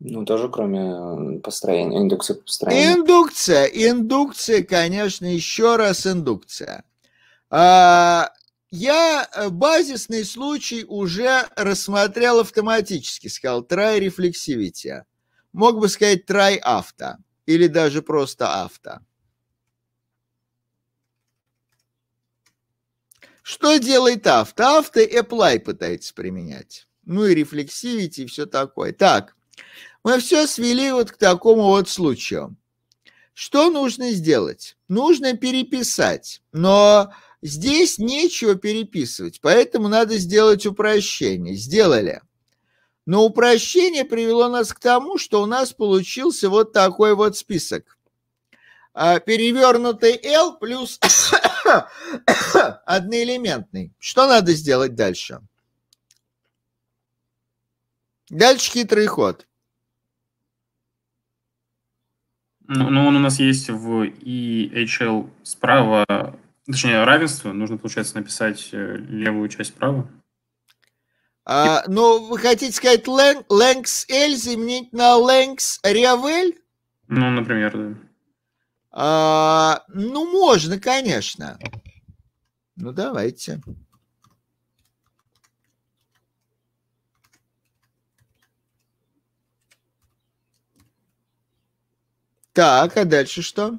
Ну, тоже кроме э, построения, индукции построения. Индукция, индукция, конечно, еще раз индукция. А, я э, базисный случай уже рассмотрел автоматически, сказал try reflexivity. Мог бы сказать try авто или даже просто авто. Что делает авто? Авто apply пытается применять. Ну и рефлексивить и все такое. Так, мы все свели вот к такому вот случаю. Что нужно сделать? Нужно переписать, но здесь нечего переписывать, поэтому надо сделать упрощение. Сделали. Но упрощение привело нас к тому, что у нас получился вот такой вот список. А, перевернутый L плюс одноэлементный. Что надо сделать дальше? Дальше хитрый ход. Ну, ну, он у нас есть в EHL справа, точнее, равенство. Нужно, получается, написать э, левую часть справа. А, ну, вы хотите сказать лэнкс эль заменить на лэнкс ревель? Ну, например, да. А, ну, можно, конечно. Ну, давайте. Так, а дальше что?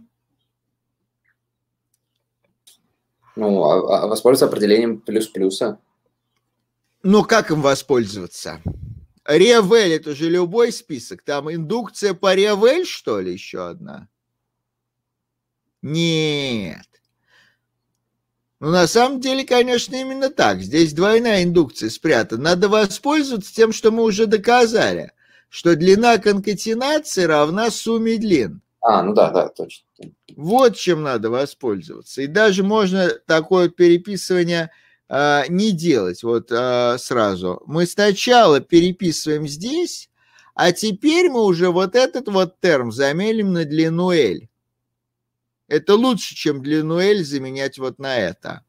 Ну, а, а воспользоваться определением плюс-плюса. Ну, как им воспользоваться? Ревель – это же любой список. Там индукция по ревель, что ли, еще одна? Нет. Но ну, на самом деле, конечно, именно так. Здесь двойная индукция спрятана. Надо воспользоваться тем, что мы уже доказали, что длина конкатенации равна сумме длин. А, ну да, да, точно. Вот чем надо воспользоваться. И даже можно такое переписывание э, не делать вот э, сразу. Мы сначала переписываем здесь, а теперь мы уже вот этот вот терм замелим на длину L. Это лучше, чем длину L заменять вот на это.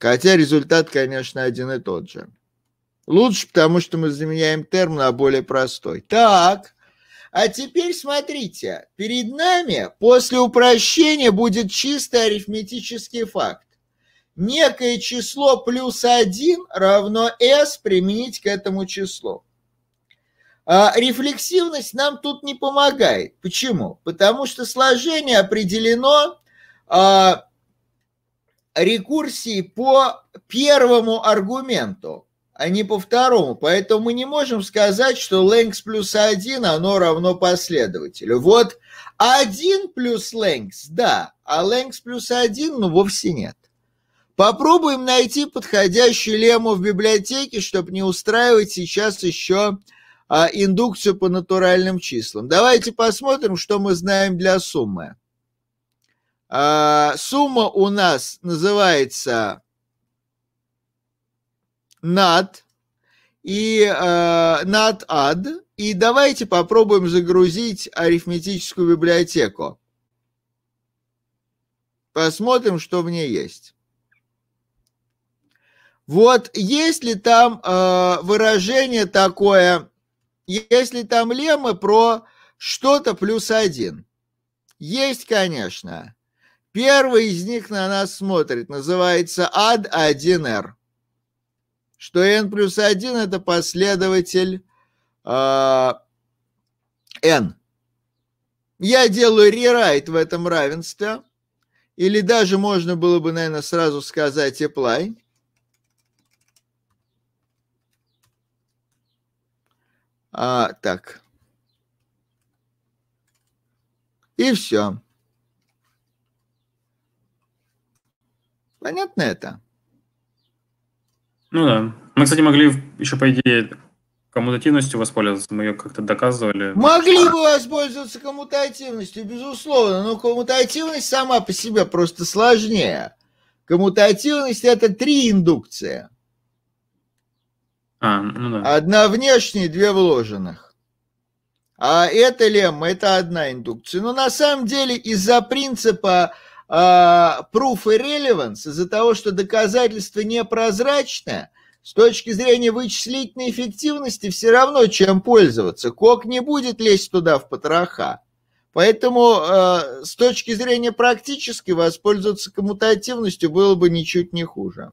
Хотя результат, конечно, один и тот же. Лучше, потому что мы заменяем терм на более простой. Так, а теперь смотрите, перед нами после упрощения будет чистый арифметический факт. Некое число плюс 1 равно s применить к этому числу. А рефлексивность нам тут не помогает. Почему? Потому что сложение определено а, рекурсией по первому аргументу, а не по второму. Поэтому мы не можем сказать, что лэнкс плюс один оно равно последователю. Вот один плюс лэнкс, да, а лэнкс плюс один, ну, вовсе нет. Попробуем найти подходящую лему в библиотеке, чтобы не устраивать сейчас еще а, индукцию по натуральным числам. Давайте посмотрим, что мы знаем для суммы. А, сумма у нас называется над и э, над ад. И давайте попробуем загрузить арифметическую библиотеку. Посмотрим, что в ней есть. Вот есть ли там э, выражение такое если там леммы про что-то плюс один. Есть, конечно. Первый из них на нас смотрит. Называется ад-1р. Что n плюс 1 это последователь а, э, n. Я делаю рерайт в этом равенстве. Или даже можно было бы, наверное, сразу сказать apply. А, так. И все. Понятно это? Ну да. Мы, кстати, могли еще, по идее, коммутативностью воспользоваться. Мы ее как-то доказывали. Могли бы воспользоваться коммутативностью, безусловно. Но коммутативность сама по себе просто сложнее. Коммутативность – это три индукции – а, ну да. Одна внешняя, две вложенных. А эта лемма – это одна индукция. Но на самом деле из-за принципа э, proof и relevance, из-за того, что доказательство непрозрачное, с точки зрения вычислительной эффективности все равно чем пользоваться. Кок не будет лезть туда в потроха. Поэтому э, с точки зрения практически воспользоваться коммутативностью было бы ничуть не хуже.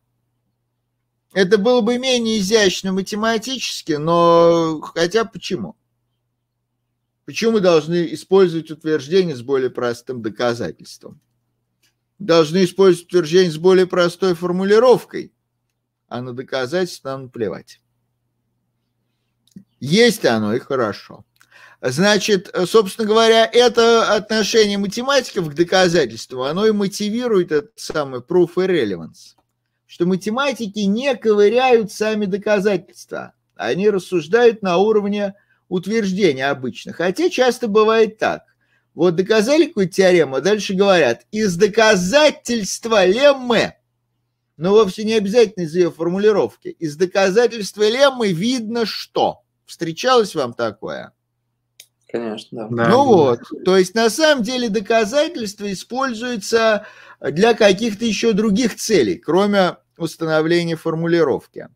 Это было бы менее изящно математически, но хотя почему? Почему мы должны использовать утверждение с более простым доказательством? Должны использовать утверждение с более простой формулировкой, а на доказательство нам плевать. Есть оно и хорошо. Значит, собственно говоря, это отношение математиков к доказательству, оно и мотивирует этот самый proof и relevance что математики не ковыряют сами доказательства. Они рассуждают на уровне утверждения обычно. Хотя часто бывает так. Вот доказали какую-то теорему, а дальше говорят, из доказательства леммы, но вовсе не обязательно из ее формулировки, из доказательства леммы видно что. Встречалось вам такое? Конечно, да. да. Ну вот, то есть на самом деле доказательства используются для каких-то еще других целей, кроме установления формулировки.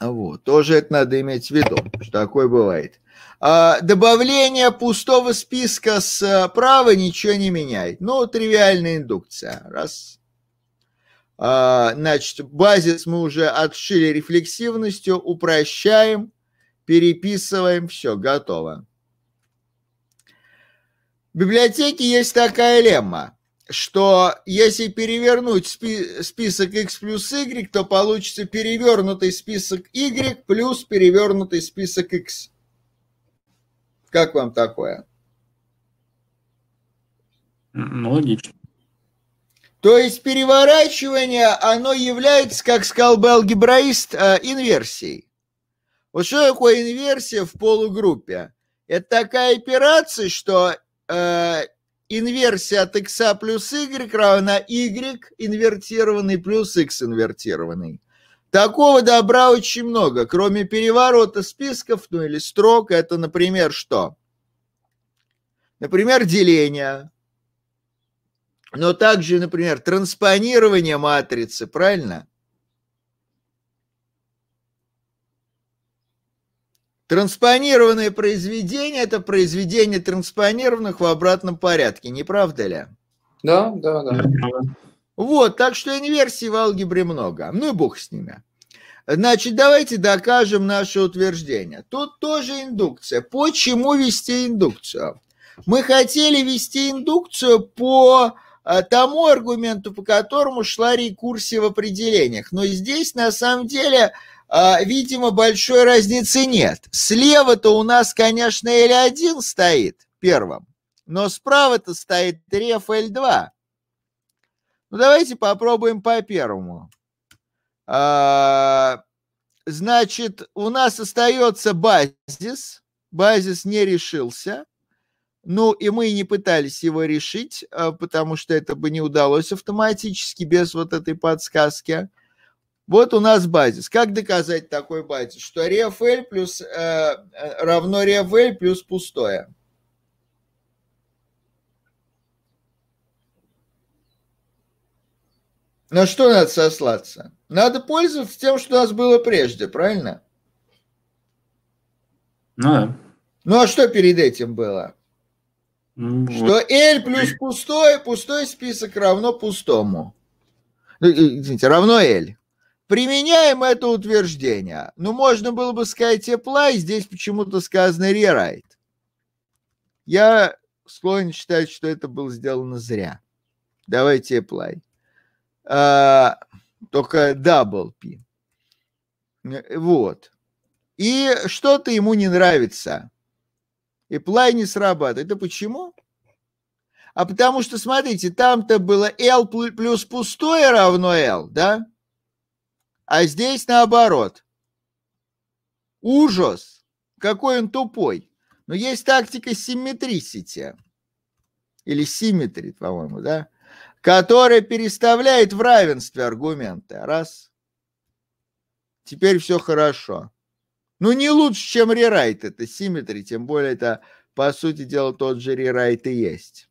Вот, тоже это надо иметь в виду, что такое бывает. А, добавление пустого списка справа э, ничего не меняет. Ну, тривиальная индукция. Раз. А, значит, базис мы уже отшили рефлексивностью, упрощаем – переписываем, все, готово. В библиотеке есть такая лемма, что если перевернуть спи список x плюс y, то получится перевернутый список y плюс перевернутый список x. Как вам такое? Ну, логично. То есть переворачивание, оно является, как сказал бы алгебраист, э, инверсией. Уже такое инверсия в полугруппе. Это такая операция, что э, инверсия от x плюс y равна y инвертированный плюс x инвертированный. Такого добра очень много, кроме переворота списков, ну или строк, это, например, что? Например, деление, но также, например, транспонирование матрицы, правильно? Транспонированное произведение – это произведение транспонированных в обратном порядке, не правда ли? Да, да, да. Вот, так что инверсий в алгебре много. Ну и бог с ними. Значит, давайте докажем наше утверждение. Тут тоже индукция. Почему вести индукцию? Мы хотели вести индукцию по э, тому аргументу, по которому шла рекурсия в определениях. Но здесь, на самом деле, а, видимо, большой разницы нет. Слева-то у нас, конечно, L1 стоит первым, но справа-то стоит треф L2. Ну, давайте попробуем по первому. А, значит, у нас остается базис. Базис не решился. Ну, и мы не пытались его решить, а, потому что это бы не удалось автоматически без вот этой подсказки. Вот у нас базис. Как доказать такой базис? Что RefL плюс э, э равно RefL плюс пустое. На что надо сослаться? Надо пользоваться тем, что у нас было прежде, правильно? Ну да. Ну а что перед этим было? Ну, что вот. L плюс пустое, пустой список равно пустому. Ну, извините, равно L. Применяем это утверждение. Ну, можно было бы сказать apply, здесь почему-то сказано rewrite. Я склонен считать, что это было сделано зря. Давайте apply. А, только double P. Вот. И что-то ему не нравится. Apply не срабатывает. Да почему? А потому что, смотрите, там-то было L плюс пустое равно L, да? А здесь наоборот. Ужас! Какой он тупой. Но есть тактика симметрисити. Или симметрит, по-моему, да? Которая переставляет в равенстве аргументы. Раз. Теперь все хорошо. Ну, не лучше, чем рерайт это симметри, тем более это, по сути дела, тот же рерайт и есть.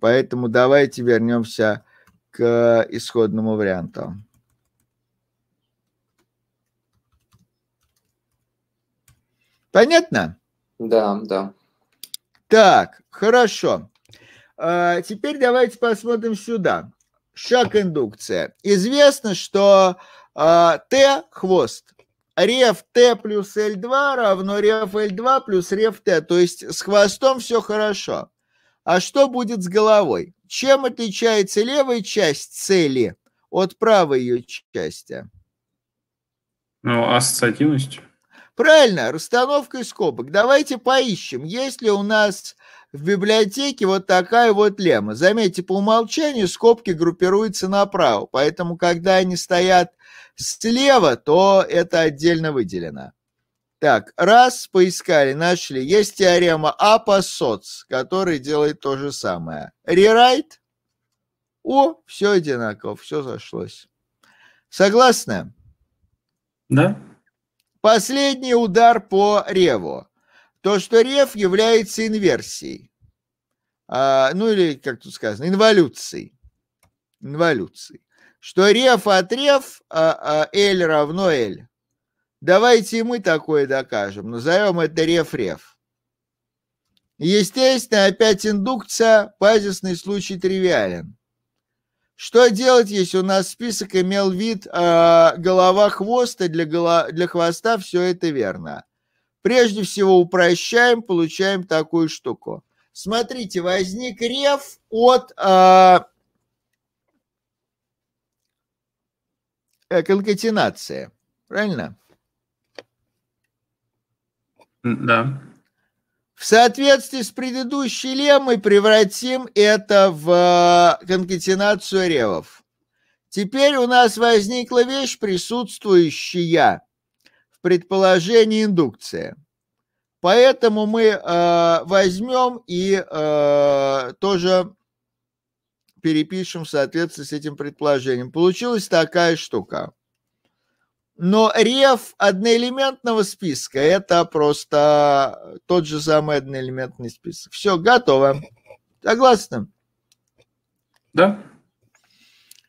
Поэтому давайте вернемся к исходному варианту. Понятно? Да, да. Так, хорошо. А, теперь давайте посмотрим сюда. Шаг индукция. Известно, что а, Т хвост. Реф Т плюс Л 2 равно реф Л 2 плюс реф Т. То есть с хвостом все хорошо. А что будет с головой? Чем отличается левая часть цели от правой ее части? Ну, ассоциативностью. Правильно, расстановка скобок. Давайте поищем, есть ли у нас в библиотеке вот такая вот лема. Заметьте, по умолчанию скобки группируются направо, поэтому когда они стоят слева, то это отдельно выделено. Так, раз, поискали, нашли. Есть теорема Апосоц, которая делает то же самое. Рерайт. О, все одинаково, все зашлось. Согласны? Да. Последний удар по реву. То, что рев является инверсией. А, ну или, как тут сказано, инволюцией. Инволюцией. Что реф от реф, а, а, L равно L. Давайте и мы такое докажем. Назовем это реф-реф. Естественно, опять индукция, базисный случай тривиален. Что делать, если у нас список имел вид э, голова хвоста для, голо... для хвоста, все это верно. Прежде всего упрощаем, получаем такую штуку. Смотрите, возник реф от э, конкатенации, правильно? Да. В соответствии с предыдущей леммой превратим это в э, конкатенацию ревов. Теперь у нас возникла вещь, присутствующая в предположении индукции, Поэтому мы э, возьмем и э, тоже перепишем в соответствии с этим предположением. Получилась такая штука. Но реф одноэлементного списка – это просто тот же самый одноэлементный список. Все, готово. Согласны? Да.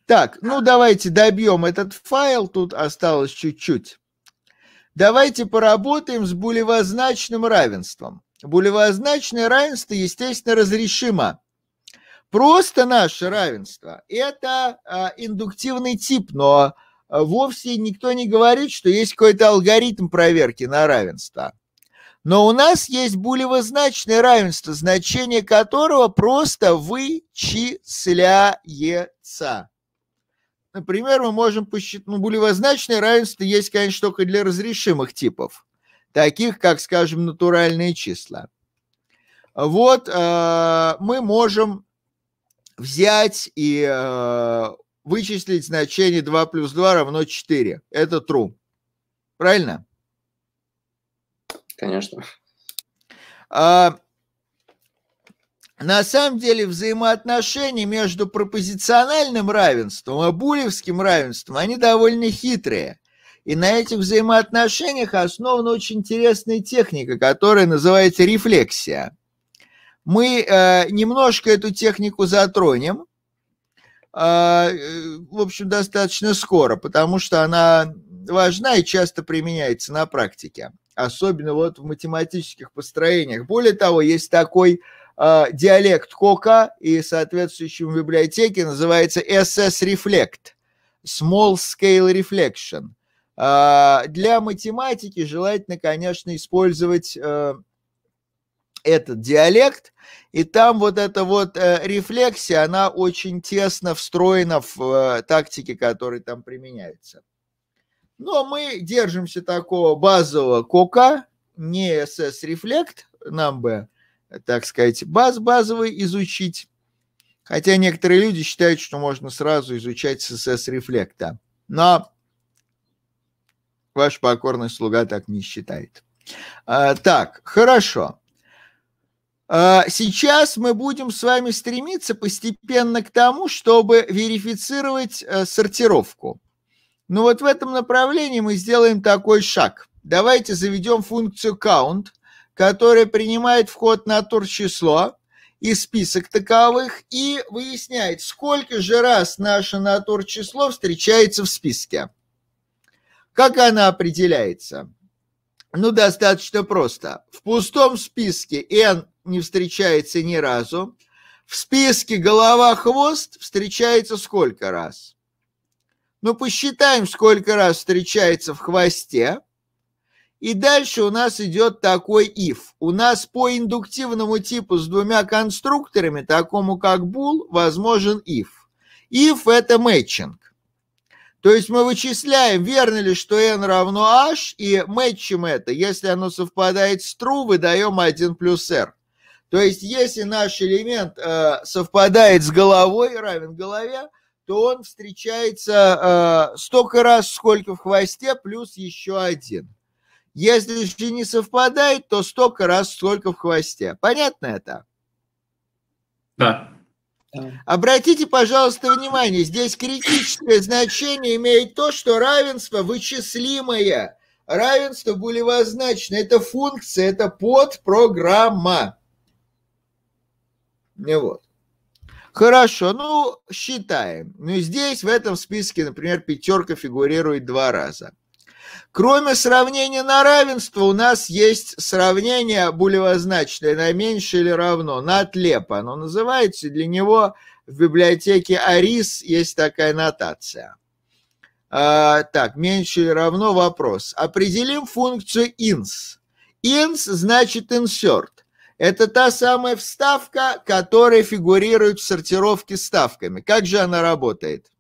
Так, ну давайте добьем этот файл, тут осталось чуть-чуть. Давайте поработаем с булевозначным равенством. Булевозначное равенство, естественно, разрешимо. Просто наше равенство – это а, индуктивный тип, но а вовсе никто не говорит, что есть какой-то алгоритм проверки на равенство. Но у нас есть булевозначное равенство, значение которого просто вычисляется. Например, мы можем посчитать, ну, булевозначное равенство есть, конечно, только для разрешимых типов, таких как, скажем, натуральные числа. Вот э, мы можем взять и э, вычислить значение 2 плюс 2 равно 4. Это true. Правильно? Конечно. А, на самом деле взаимоотношения между пропозициональным равенством и булевским равенством, они довольно хитрые. И на этих взаимоотношениях основана очень интересная техника, которая называется рефлексия. Мы э, немножко эту технику затронем, а, э, в общем, достаточно скоро, потому что она важна и часто применяется на практике, особенно вот в математических построениях. Более того, есть такой а, диалект Кока и соответствующем библиотеке называется SS Reflect, Small Scale Reflection. А, для математики желательно, конечно, использовать э, этот диалект, и там вот эта вот э, рефлексия, она очень тесно встроена в э, тактики, которые там применяются. Но мы держимся такого базового кока, не СС рефлект, нам бы, так сказать, баз базовый изучить. Хотя некоторые люди считают, что можно сразу изучать СС рефлекта. Но ваш покорный слуга так не считает. А, так, хорошо. А сейчас мы будем с вами стремиться постепенно к тому, чтобы верифицировать э, сортировку. Но ну вот в этом направлении мы сделаем такой шаг. Давайте заведем функцию count, которая принимает вход на тур число и список таковых и выясняет, сколько же раз наше натур число встречается в списке. Как она определяется? Ну, достаточно просто. В пустом списке n не встречается ни разу. В списке голова-хвост встречается сколько раз? Ну, посчитаем, сколько раз встречается в хвосте. И дальше у нас идет такой if. У нас по индуктивному типу с двумя конструкторами, такому как bool, возможен if. If – это matching. То есть мы вычисляем, верно ли, что n равно h, и мэтчим это. Если оно совпадает с true, выдаем 1 плюс r. То есть, если наш элемент э, совпадает с головой, равен голове, то он встречается э, столько раз, сколько в хвосте, плюс еще один. Если же не совпадает, то столько раз, сколько в хвосте. Понятно это? Да. Обратите, пожалуйста, внимание, здесь критическое значение имеет то, что равенство вычислимое, равенство булевозначное, это функция, это подпрограмма. Не Вот. Хорошо, ну, считаем. Ну, здесь в этом списке, например, пятерка фигурирует два раза. Кроме сравнения на равенство, у нас есть сравнение булевозначное на меньше или равно, на тлепа. Оно называется, для него в библиотеке Арис есть такая нотация. А, так, меньше или равно вопрос. Определим функцию ins. Ins значит insert. Это та самая вставка, которая фигурирует в сортировке ставками. Как же она работает?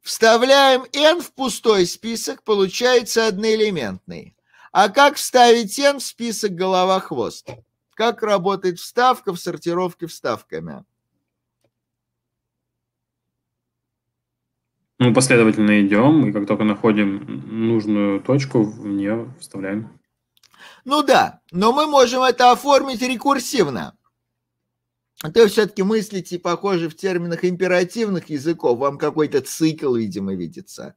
Вставляем n в пустой список, получается одноэлементный. А как вставить n в список голова-хвост? Как работает вставка в сортировке вставками? Мы последовательно идем, и как только находим нужную точку, в нее вставляем. Ну да, но мы можем это оформить рекурсивно. То все-таки мыслите, похоже, в терминах императивных языков, вам какой-то цикл, видимо, видится.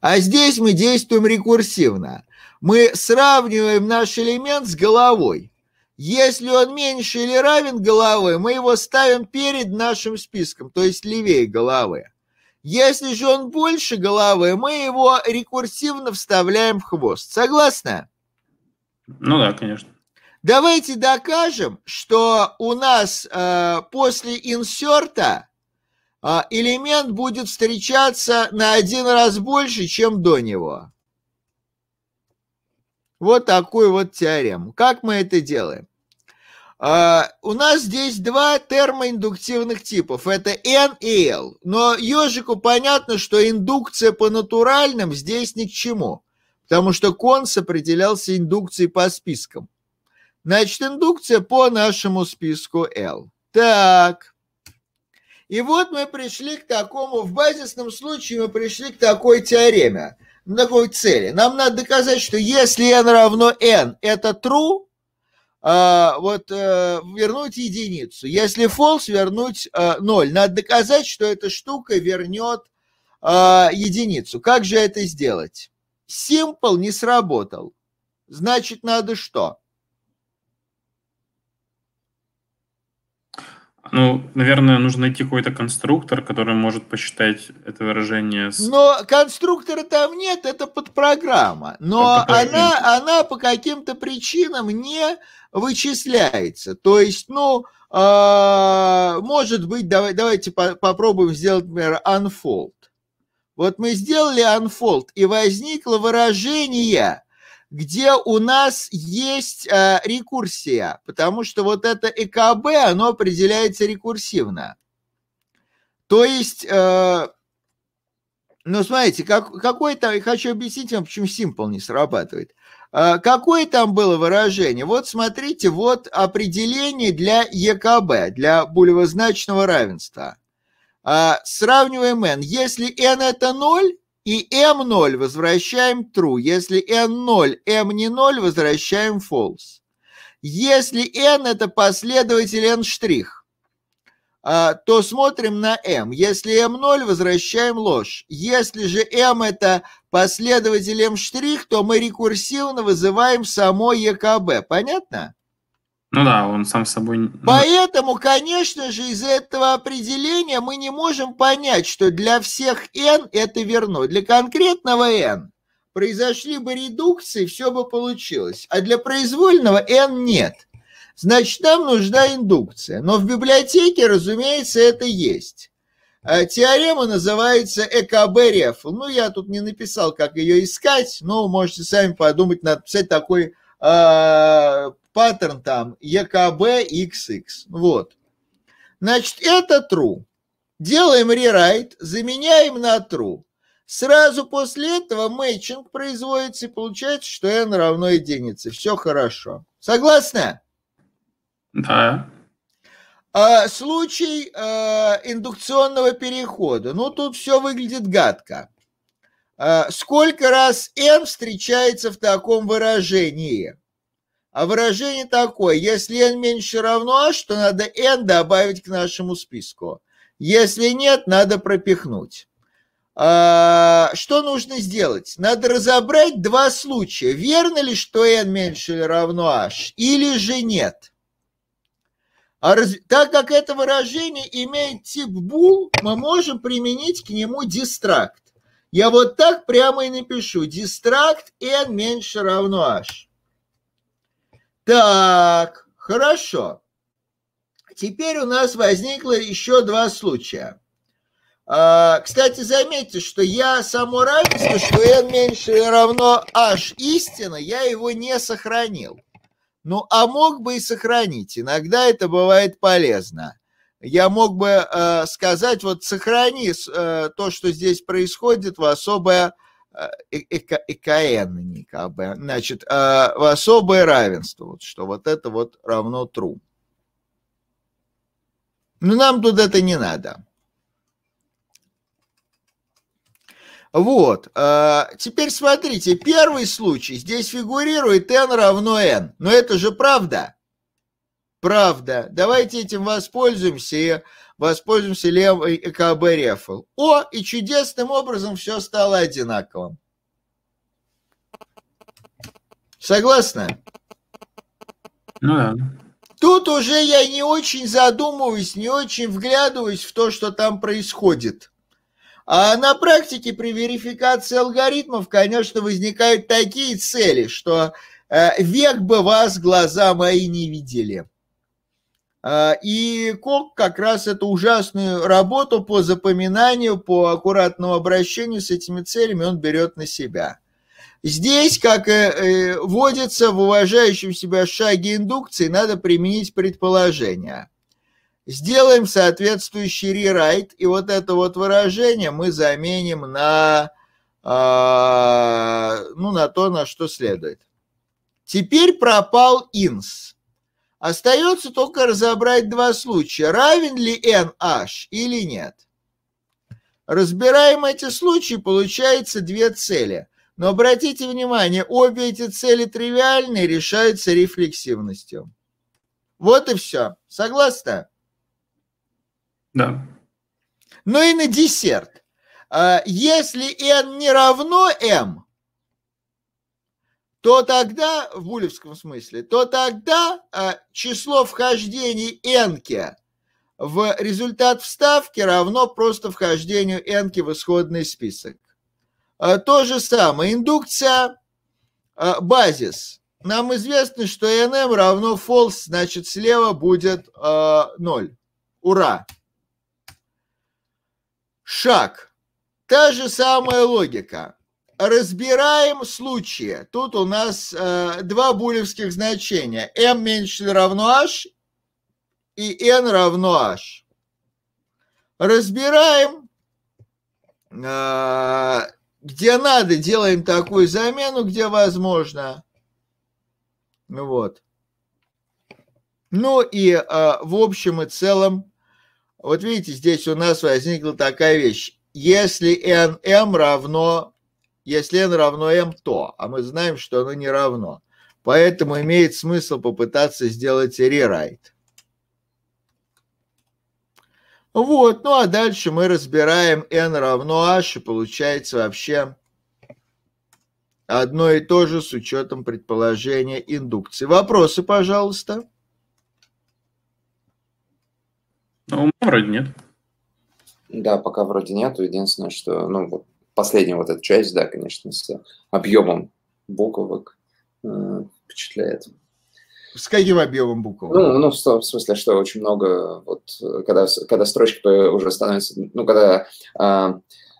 А здесь мы действуем рекурсивно. Мы сравниваем наш элемент с головой. Если он меньше или равен головы, мы его ставим перед нашим списком, то есть левее головы. Если же он больше головы, мы его рекурсивно вставляем в хвост. Согласна? Ну да, конечно. Давайте докажем, что у нас э, после инсерта э, элемент будет встречаться на один раз больше, чем до него. Вот такую вот теорему. Как мы это делаем? Uh, у нас здесь два термоиндуктивных типов, это N и L. Но ежику понятно, что индукция по натуральным здесь ни к чему потому что конс определялся индукцией по спискам. Значит, индукция по нашему списку L. Так. И вот мы пришли к такому, в базисном случае мы пришли к такой теореме, к такой цели. Нам надо доказать, что если n равно n, это true, а, вот э, вернуть единицу. Если false, вернуть а, э, 0. Надо доказать, что эта штука вернет а, единицу. Как же это сделать? Simple не сработал. Значит, надо что? Ну, наверное, нужно найти какой-то конструктор, который может посчитать это выражение. С... Но конструктора там нет, это подпрограмма. Но это она, она по каким-то причинам не вычисляется. То есть, ну, э, может быть, давай, давайте по попробуем сделать, например, unfold. Вот мы сделали unfold и возникло выражение, где у нас есть э, рекурсия, потому что вот это ЭКБ, оно определяется рекурсивно. То есть, э, ну смотрите, как, какой там, я хочу объяснить вам, почему Simple не срабатывает. Э, какое там было выражение? Вот смотрите, вот определение для ЕКБ, для булевозначного равенства – а, сравниваем n. Если n это 0 и m 0, возвращаем true. Если n 0, m не 0, возвращаем false. Если n это последователь n', штрих, а, то смотрим на m. Если m 0, возвращаем ложь. Если же m это последователь m', то мы рекурсивно вызываем само ЕКБ. E Понятно? Ну да, он сам собой... Ну. Поэтому, конечно же, из этого определения мы не можем понять, что для всех n это верно. Для конкретного n произошли бы редукции, все бы получилось. А для произвольного n нет. Значит, нам нужна индукция. Но в библиотеке, разумеется, это есть. А теорема называется ЭКБ-рефл. Ну, я тут не написал, как ее искать, но можете сами подумать, надо такой э, паттерн там EKB XX. Вот. Значит, это true. Делаем рерайт, заменяем на true. Сразу после этого мейчинг производится и получается, что n равно единице. Все хорошо. Согласны? Да. А, случай а, индукционного перехода. Ну, тут все выглядит гадко. А, сколько раз n встречается в таком выражении? А выражение такое, если n меньше равно, а, что надо n добавить к нашему списку. Если нет, надо пропихнуть. А, что нужно сделать? Надо разобрать два случая. Верно ли, что n меньше или равно h, а, или же нет? А раз, так как это выражение имеет тип bool, мы можем применить к нему дистракт. Я вот так прямо и напишу. Дистракт n меньше равно h. А. Так, хорошо. Теперь у нас возникло еще два случая. А, кстати, заметьте, что я само равенство, что n меньше или равно h истина, я его не сохранил. Ну, а мог бы и сохранить. Иногда это бывает полезно. Я мог бы э, сказать, вот сохрани э, то, что здесь происходит, в особое эко, а, экоэнные, как бы, значит, а, в особое равенство, вот, что вот это вот равно true. Но ну, нам тут это не надо. Вот, а, теперь смотрите, первый случай, здесь фигурирует n равно n, но это же правда. Правда. Давайте этим воспользуемся и воспользуемся левой ЭКБ рефл. О, и чудесным образом все стало одинаковым. Согласны? Ну да. Тут уже я не очень задумываюсь, не очень вглядываюсь в то, что там происходит. А на практике при верификации алгоритмов, конечно, возникают такие цели, что э, век бы вас глаза мои не видели. А, и Кок как раз эту ужасную работу по запоминанию, по аккуратному обращению с этими целями он берет на себя. Здесь, как и э, э, водится в уважающем себя шаге индукции, надо применить предположение. Сделаем соответствующий рерайт, и вот это вот выражение мы заменим на, а, ну, на то, на что следует. Теперь пропал инс. Остается только разобрать два случая, равен ли NH или нет. Разбираем эти случаи, получается две цели. Но обратите внимание, обе эти цели тривиальны и решаются рефлексивностью. Вот и все. Согласны? Да. Ну и на десерт. А, если n не равно m, то тогда, в булевском смысле, то тогда а, число вхождений энки в результат вставки равно просто вхождению энки в исходный список. А, то же самое, индукция, а, базис. Нам известно, что nm равно false, значит слева будет а, 0. Ура! Шаг. Та же самая логика разбираем случаи. Тут у нас э, два булевских значения. m меньше или равно h и n равно h. Разбираем, э, где надо, делаем такую замену, где возможно. Вот. Ну и э, в общем и целом, вот видите, здесь у нас возникла такая вещь. Если n m равно если n равно m, то, а мы знаем, что оно не равно. Поэтому имеет смысл попытаться сделать рерайт. Вот, ну а дальше мы разбираем n равно h, и получается вообще одно и то же с учетом предположения индукции. Вопросы, пожалуйста. Ну, вроде нет. Да, пока вроде нет. Единственное, что, ну, вот последняя вот эта часть, да, конечно, с объемом буквок э, впечатляет. С каким объемом букв? Ну, ну, в смысле, что очень много, вот, когда, когда строчки уже становятся, ну, когда... Э,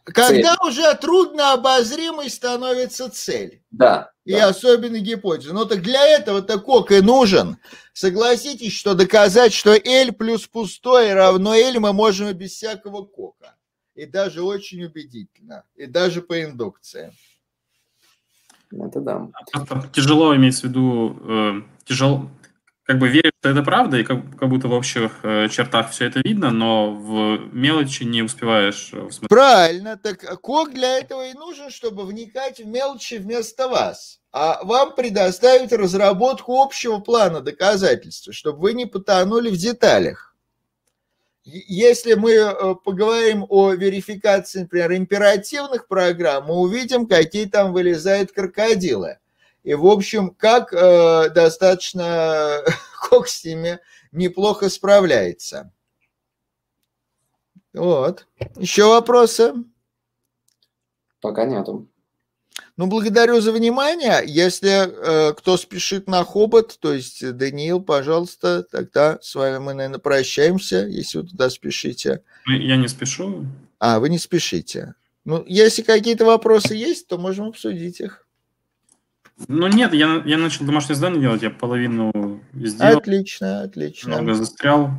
когда цель. уже трудно обозримой становится цель. Да. И да. особенно гипотеза. Но ну, так для этого-то кок и нужен. Согласитесь, что доказать, что L плюс пустое равно L мы можем без всякого кока и даже очень убедительно, и даже по индукции. Это да. А тяжело иметь в виду, э, тяжело, как бы верить, что это правда, и как, как будто в общих э, чертах все это видно, но в мелочи не успеваешь усмотреть. Э, Правильно, так Кок для этого и нужен, чтобы вникать в мелочи вместо вас. А вам предоставить разработку общего плана доказательств, чтобы вы не потонули в деталях. Если мы э, поговорим о верификации, например, императивных программ, мы увидим, какие там вылезают крокодилы. И, в общем, как э, достаточно Кок с ними неплохо справляется. Вот. Еще вопросы? Пока нету. Ну, благодарю за внимание. Если э, кто спешит на Хобот, то есть э, Даниил, пожалуйста, тогда с вами мы, наверное, прощаемся, если вы туда спешите. Ну, я не спешу. А, вы не спешите. Ну, если какие-то вопросы есть, то можем обсудить их. Ну нет, я, я начал домашнее задание делать, я половину сделал. Отлично, отлично. Много застрял,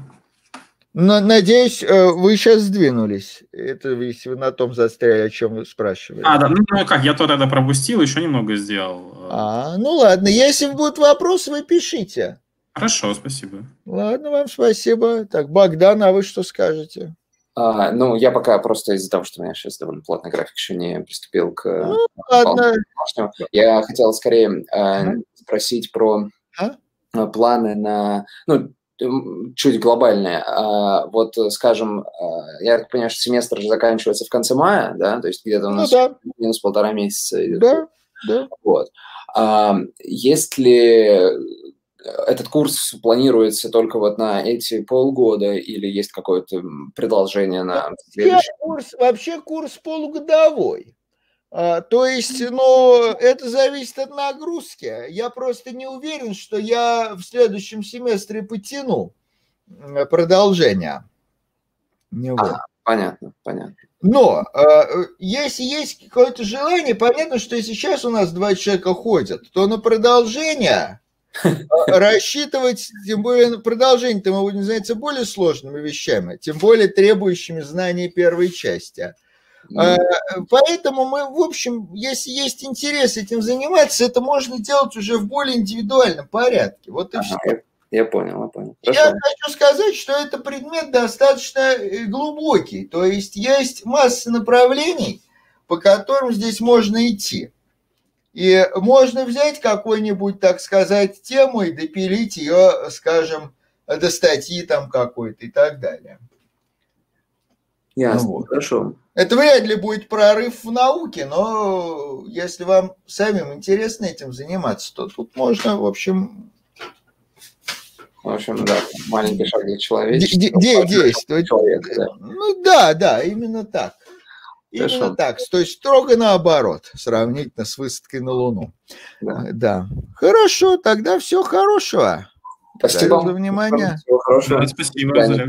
Надеюсь, э, вы сейчас сдвинулись. Это если вы на том застряли, о чем вы спрашивали. А, да, ну, ну как, я то тогда пропустил, еще немного сделал. Э. А, ну ладно, если будут вопросы, вы пишите. Хорошо, спасибо. Ладно, вам спасибо. Так, Богдан, а вы что скажете? А, ну, я пока просто из-за того, что у меня сейчас довольно плотный график, еще не приступил к... Э, ну, ладно. Я хотел скорее э, спросить про а? планы на... Ну, чуть глобальное. А, вот, э, скажем, э, я так понимаю, что семестр же заканчивается в конце мая, да, то есть где-то у ну нас ну, да. минус полтора месяца идет. Да, да. Вот. А, если э, этот курс планируется только вот на эти полгода или есть какое-то продолжение на следующий? курс, вообще курс полугодовой. А, то есть, ну, это зависит от нагрузки. Я просто не уверен, что я в следующем семестре потяну продолжение. Него. Ага, понятно, понятно. Но а, э, если есть какое-то желание, понятно, что если сейчас у нас два человека ходят, то на продолжение э, рассчитывать, тем более на продолжение, то мы будем заняться более сложными вещами, тем более требующими знаний первой части. Э, поэтому мы, в общем, если есть интерес этим заниматься, это можно делать уже в более индивидуальном порядке. Вот и все. Я, я понял, я понял. Хорошо. Я хочу сказать, что это предмет достаточно э, глубокий, то есть есть масса направлений, по которым здесь можно идти. И можно взять какую-нибудь, так сказать, тему и допилить ее, скажем, до статьи там какой-то и так далее. Ясно, ну, вот. хорошо. Это вряд ли будет прорыв в науке, но если вам самим интересно этим заниматься, то тут можно, в общем... В общем, да, маленький шаг для человечества. Де- де- действовать. Человек, да. Ну да, да, именно так. Именно Хорошо. так, то есть строго наоборот, сравнительно с высадкой на Луну. Да. А, да. Хорошо, тогда всего хорошего. Спасибо. За внимание. Всего хорошего. Да, спасибо.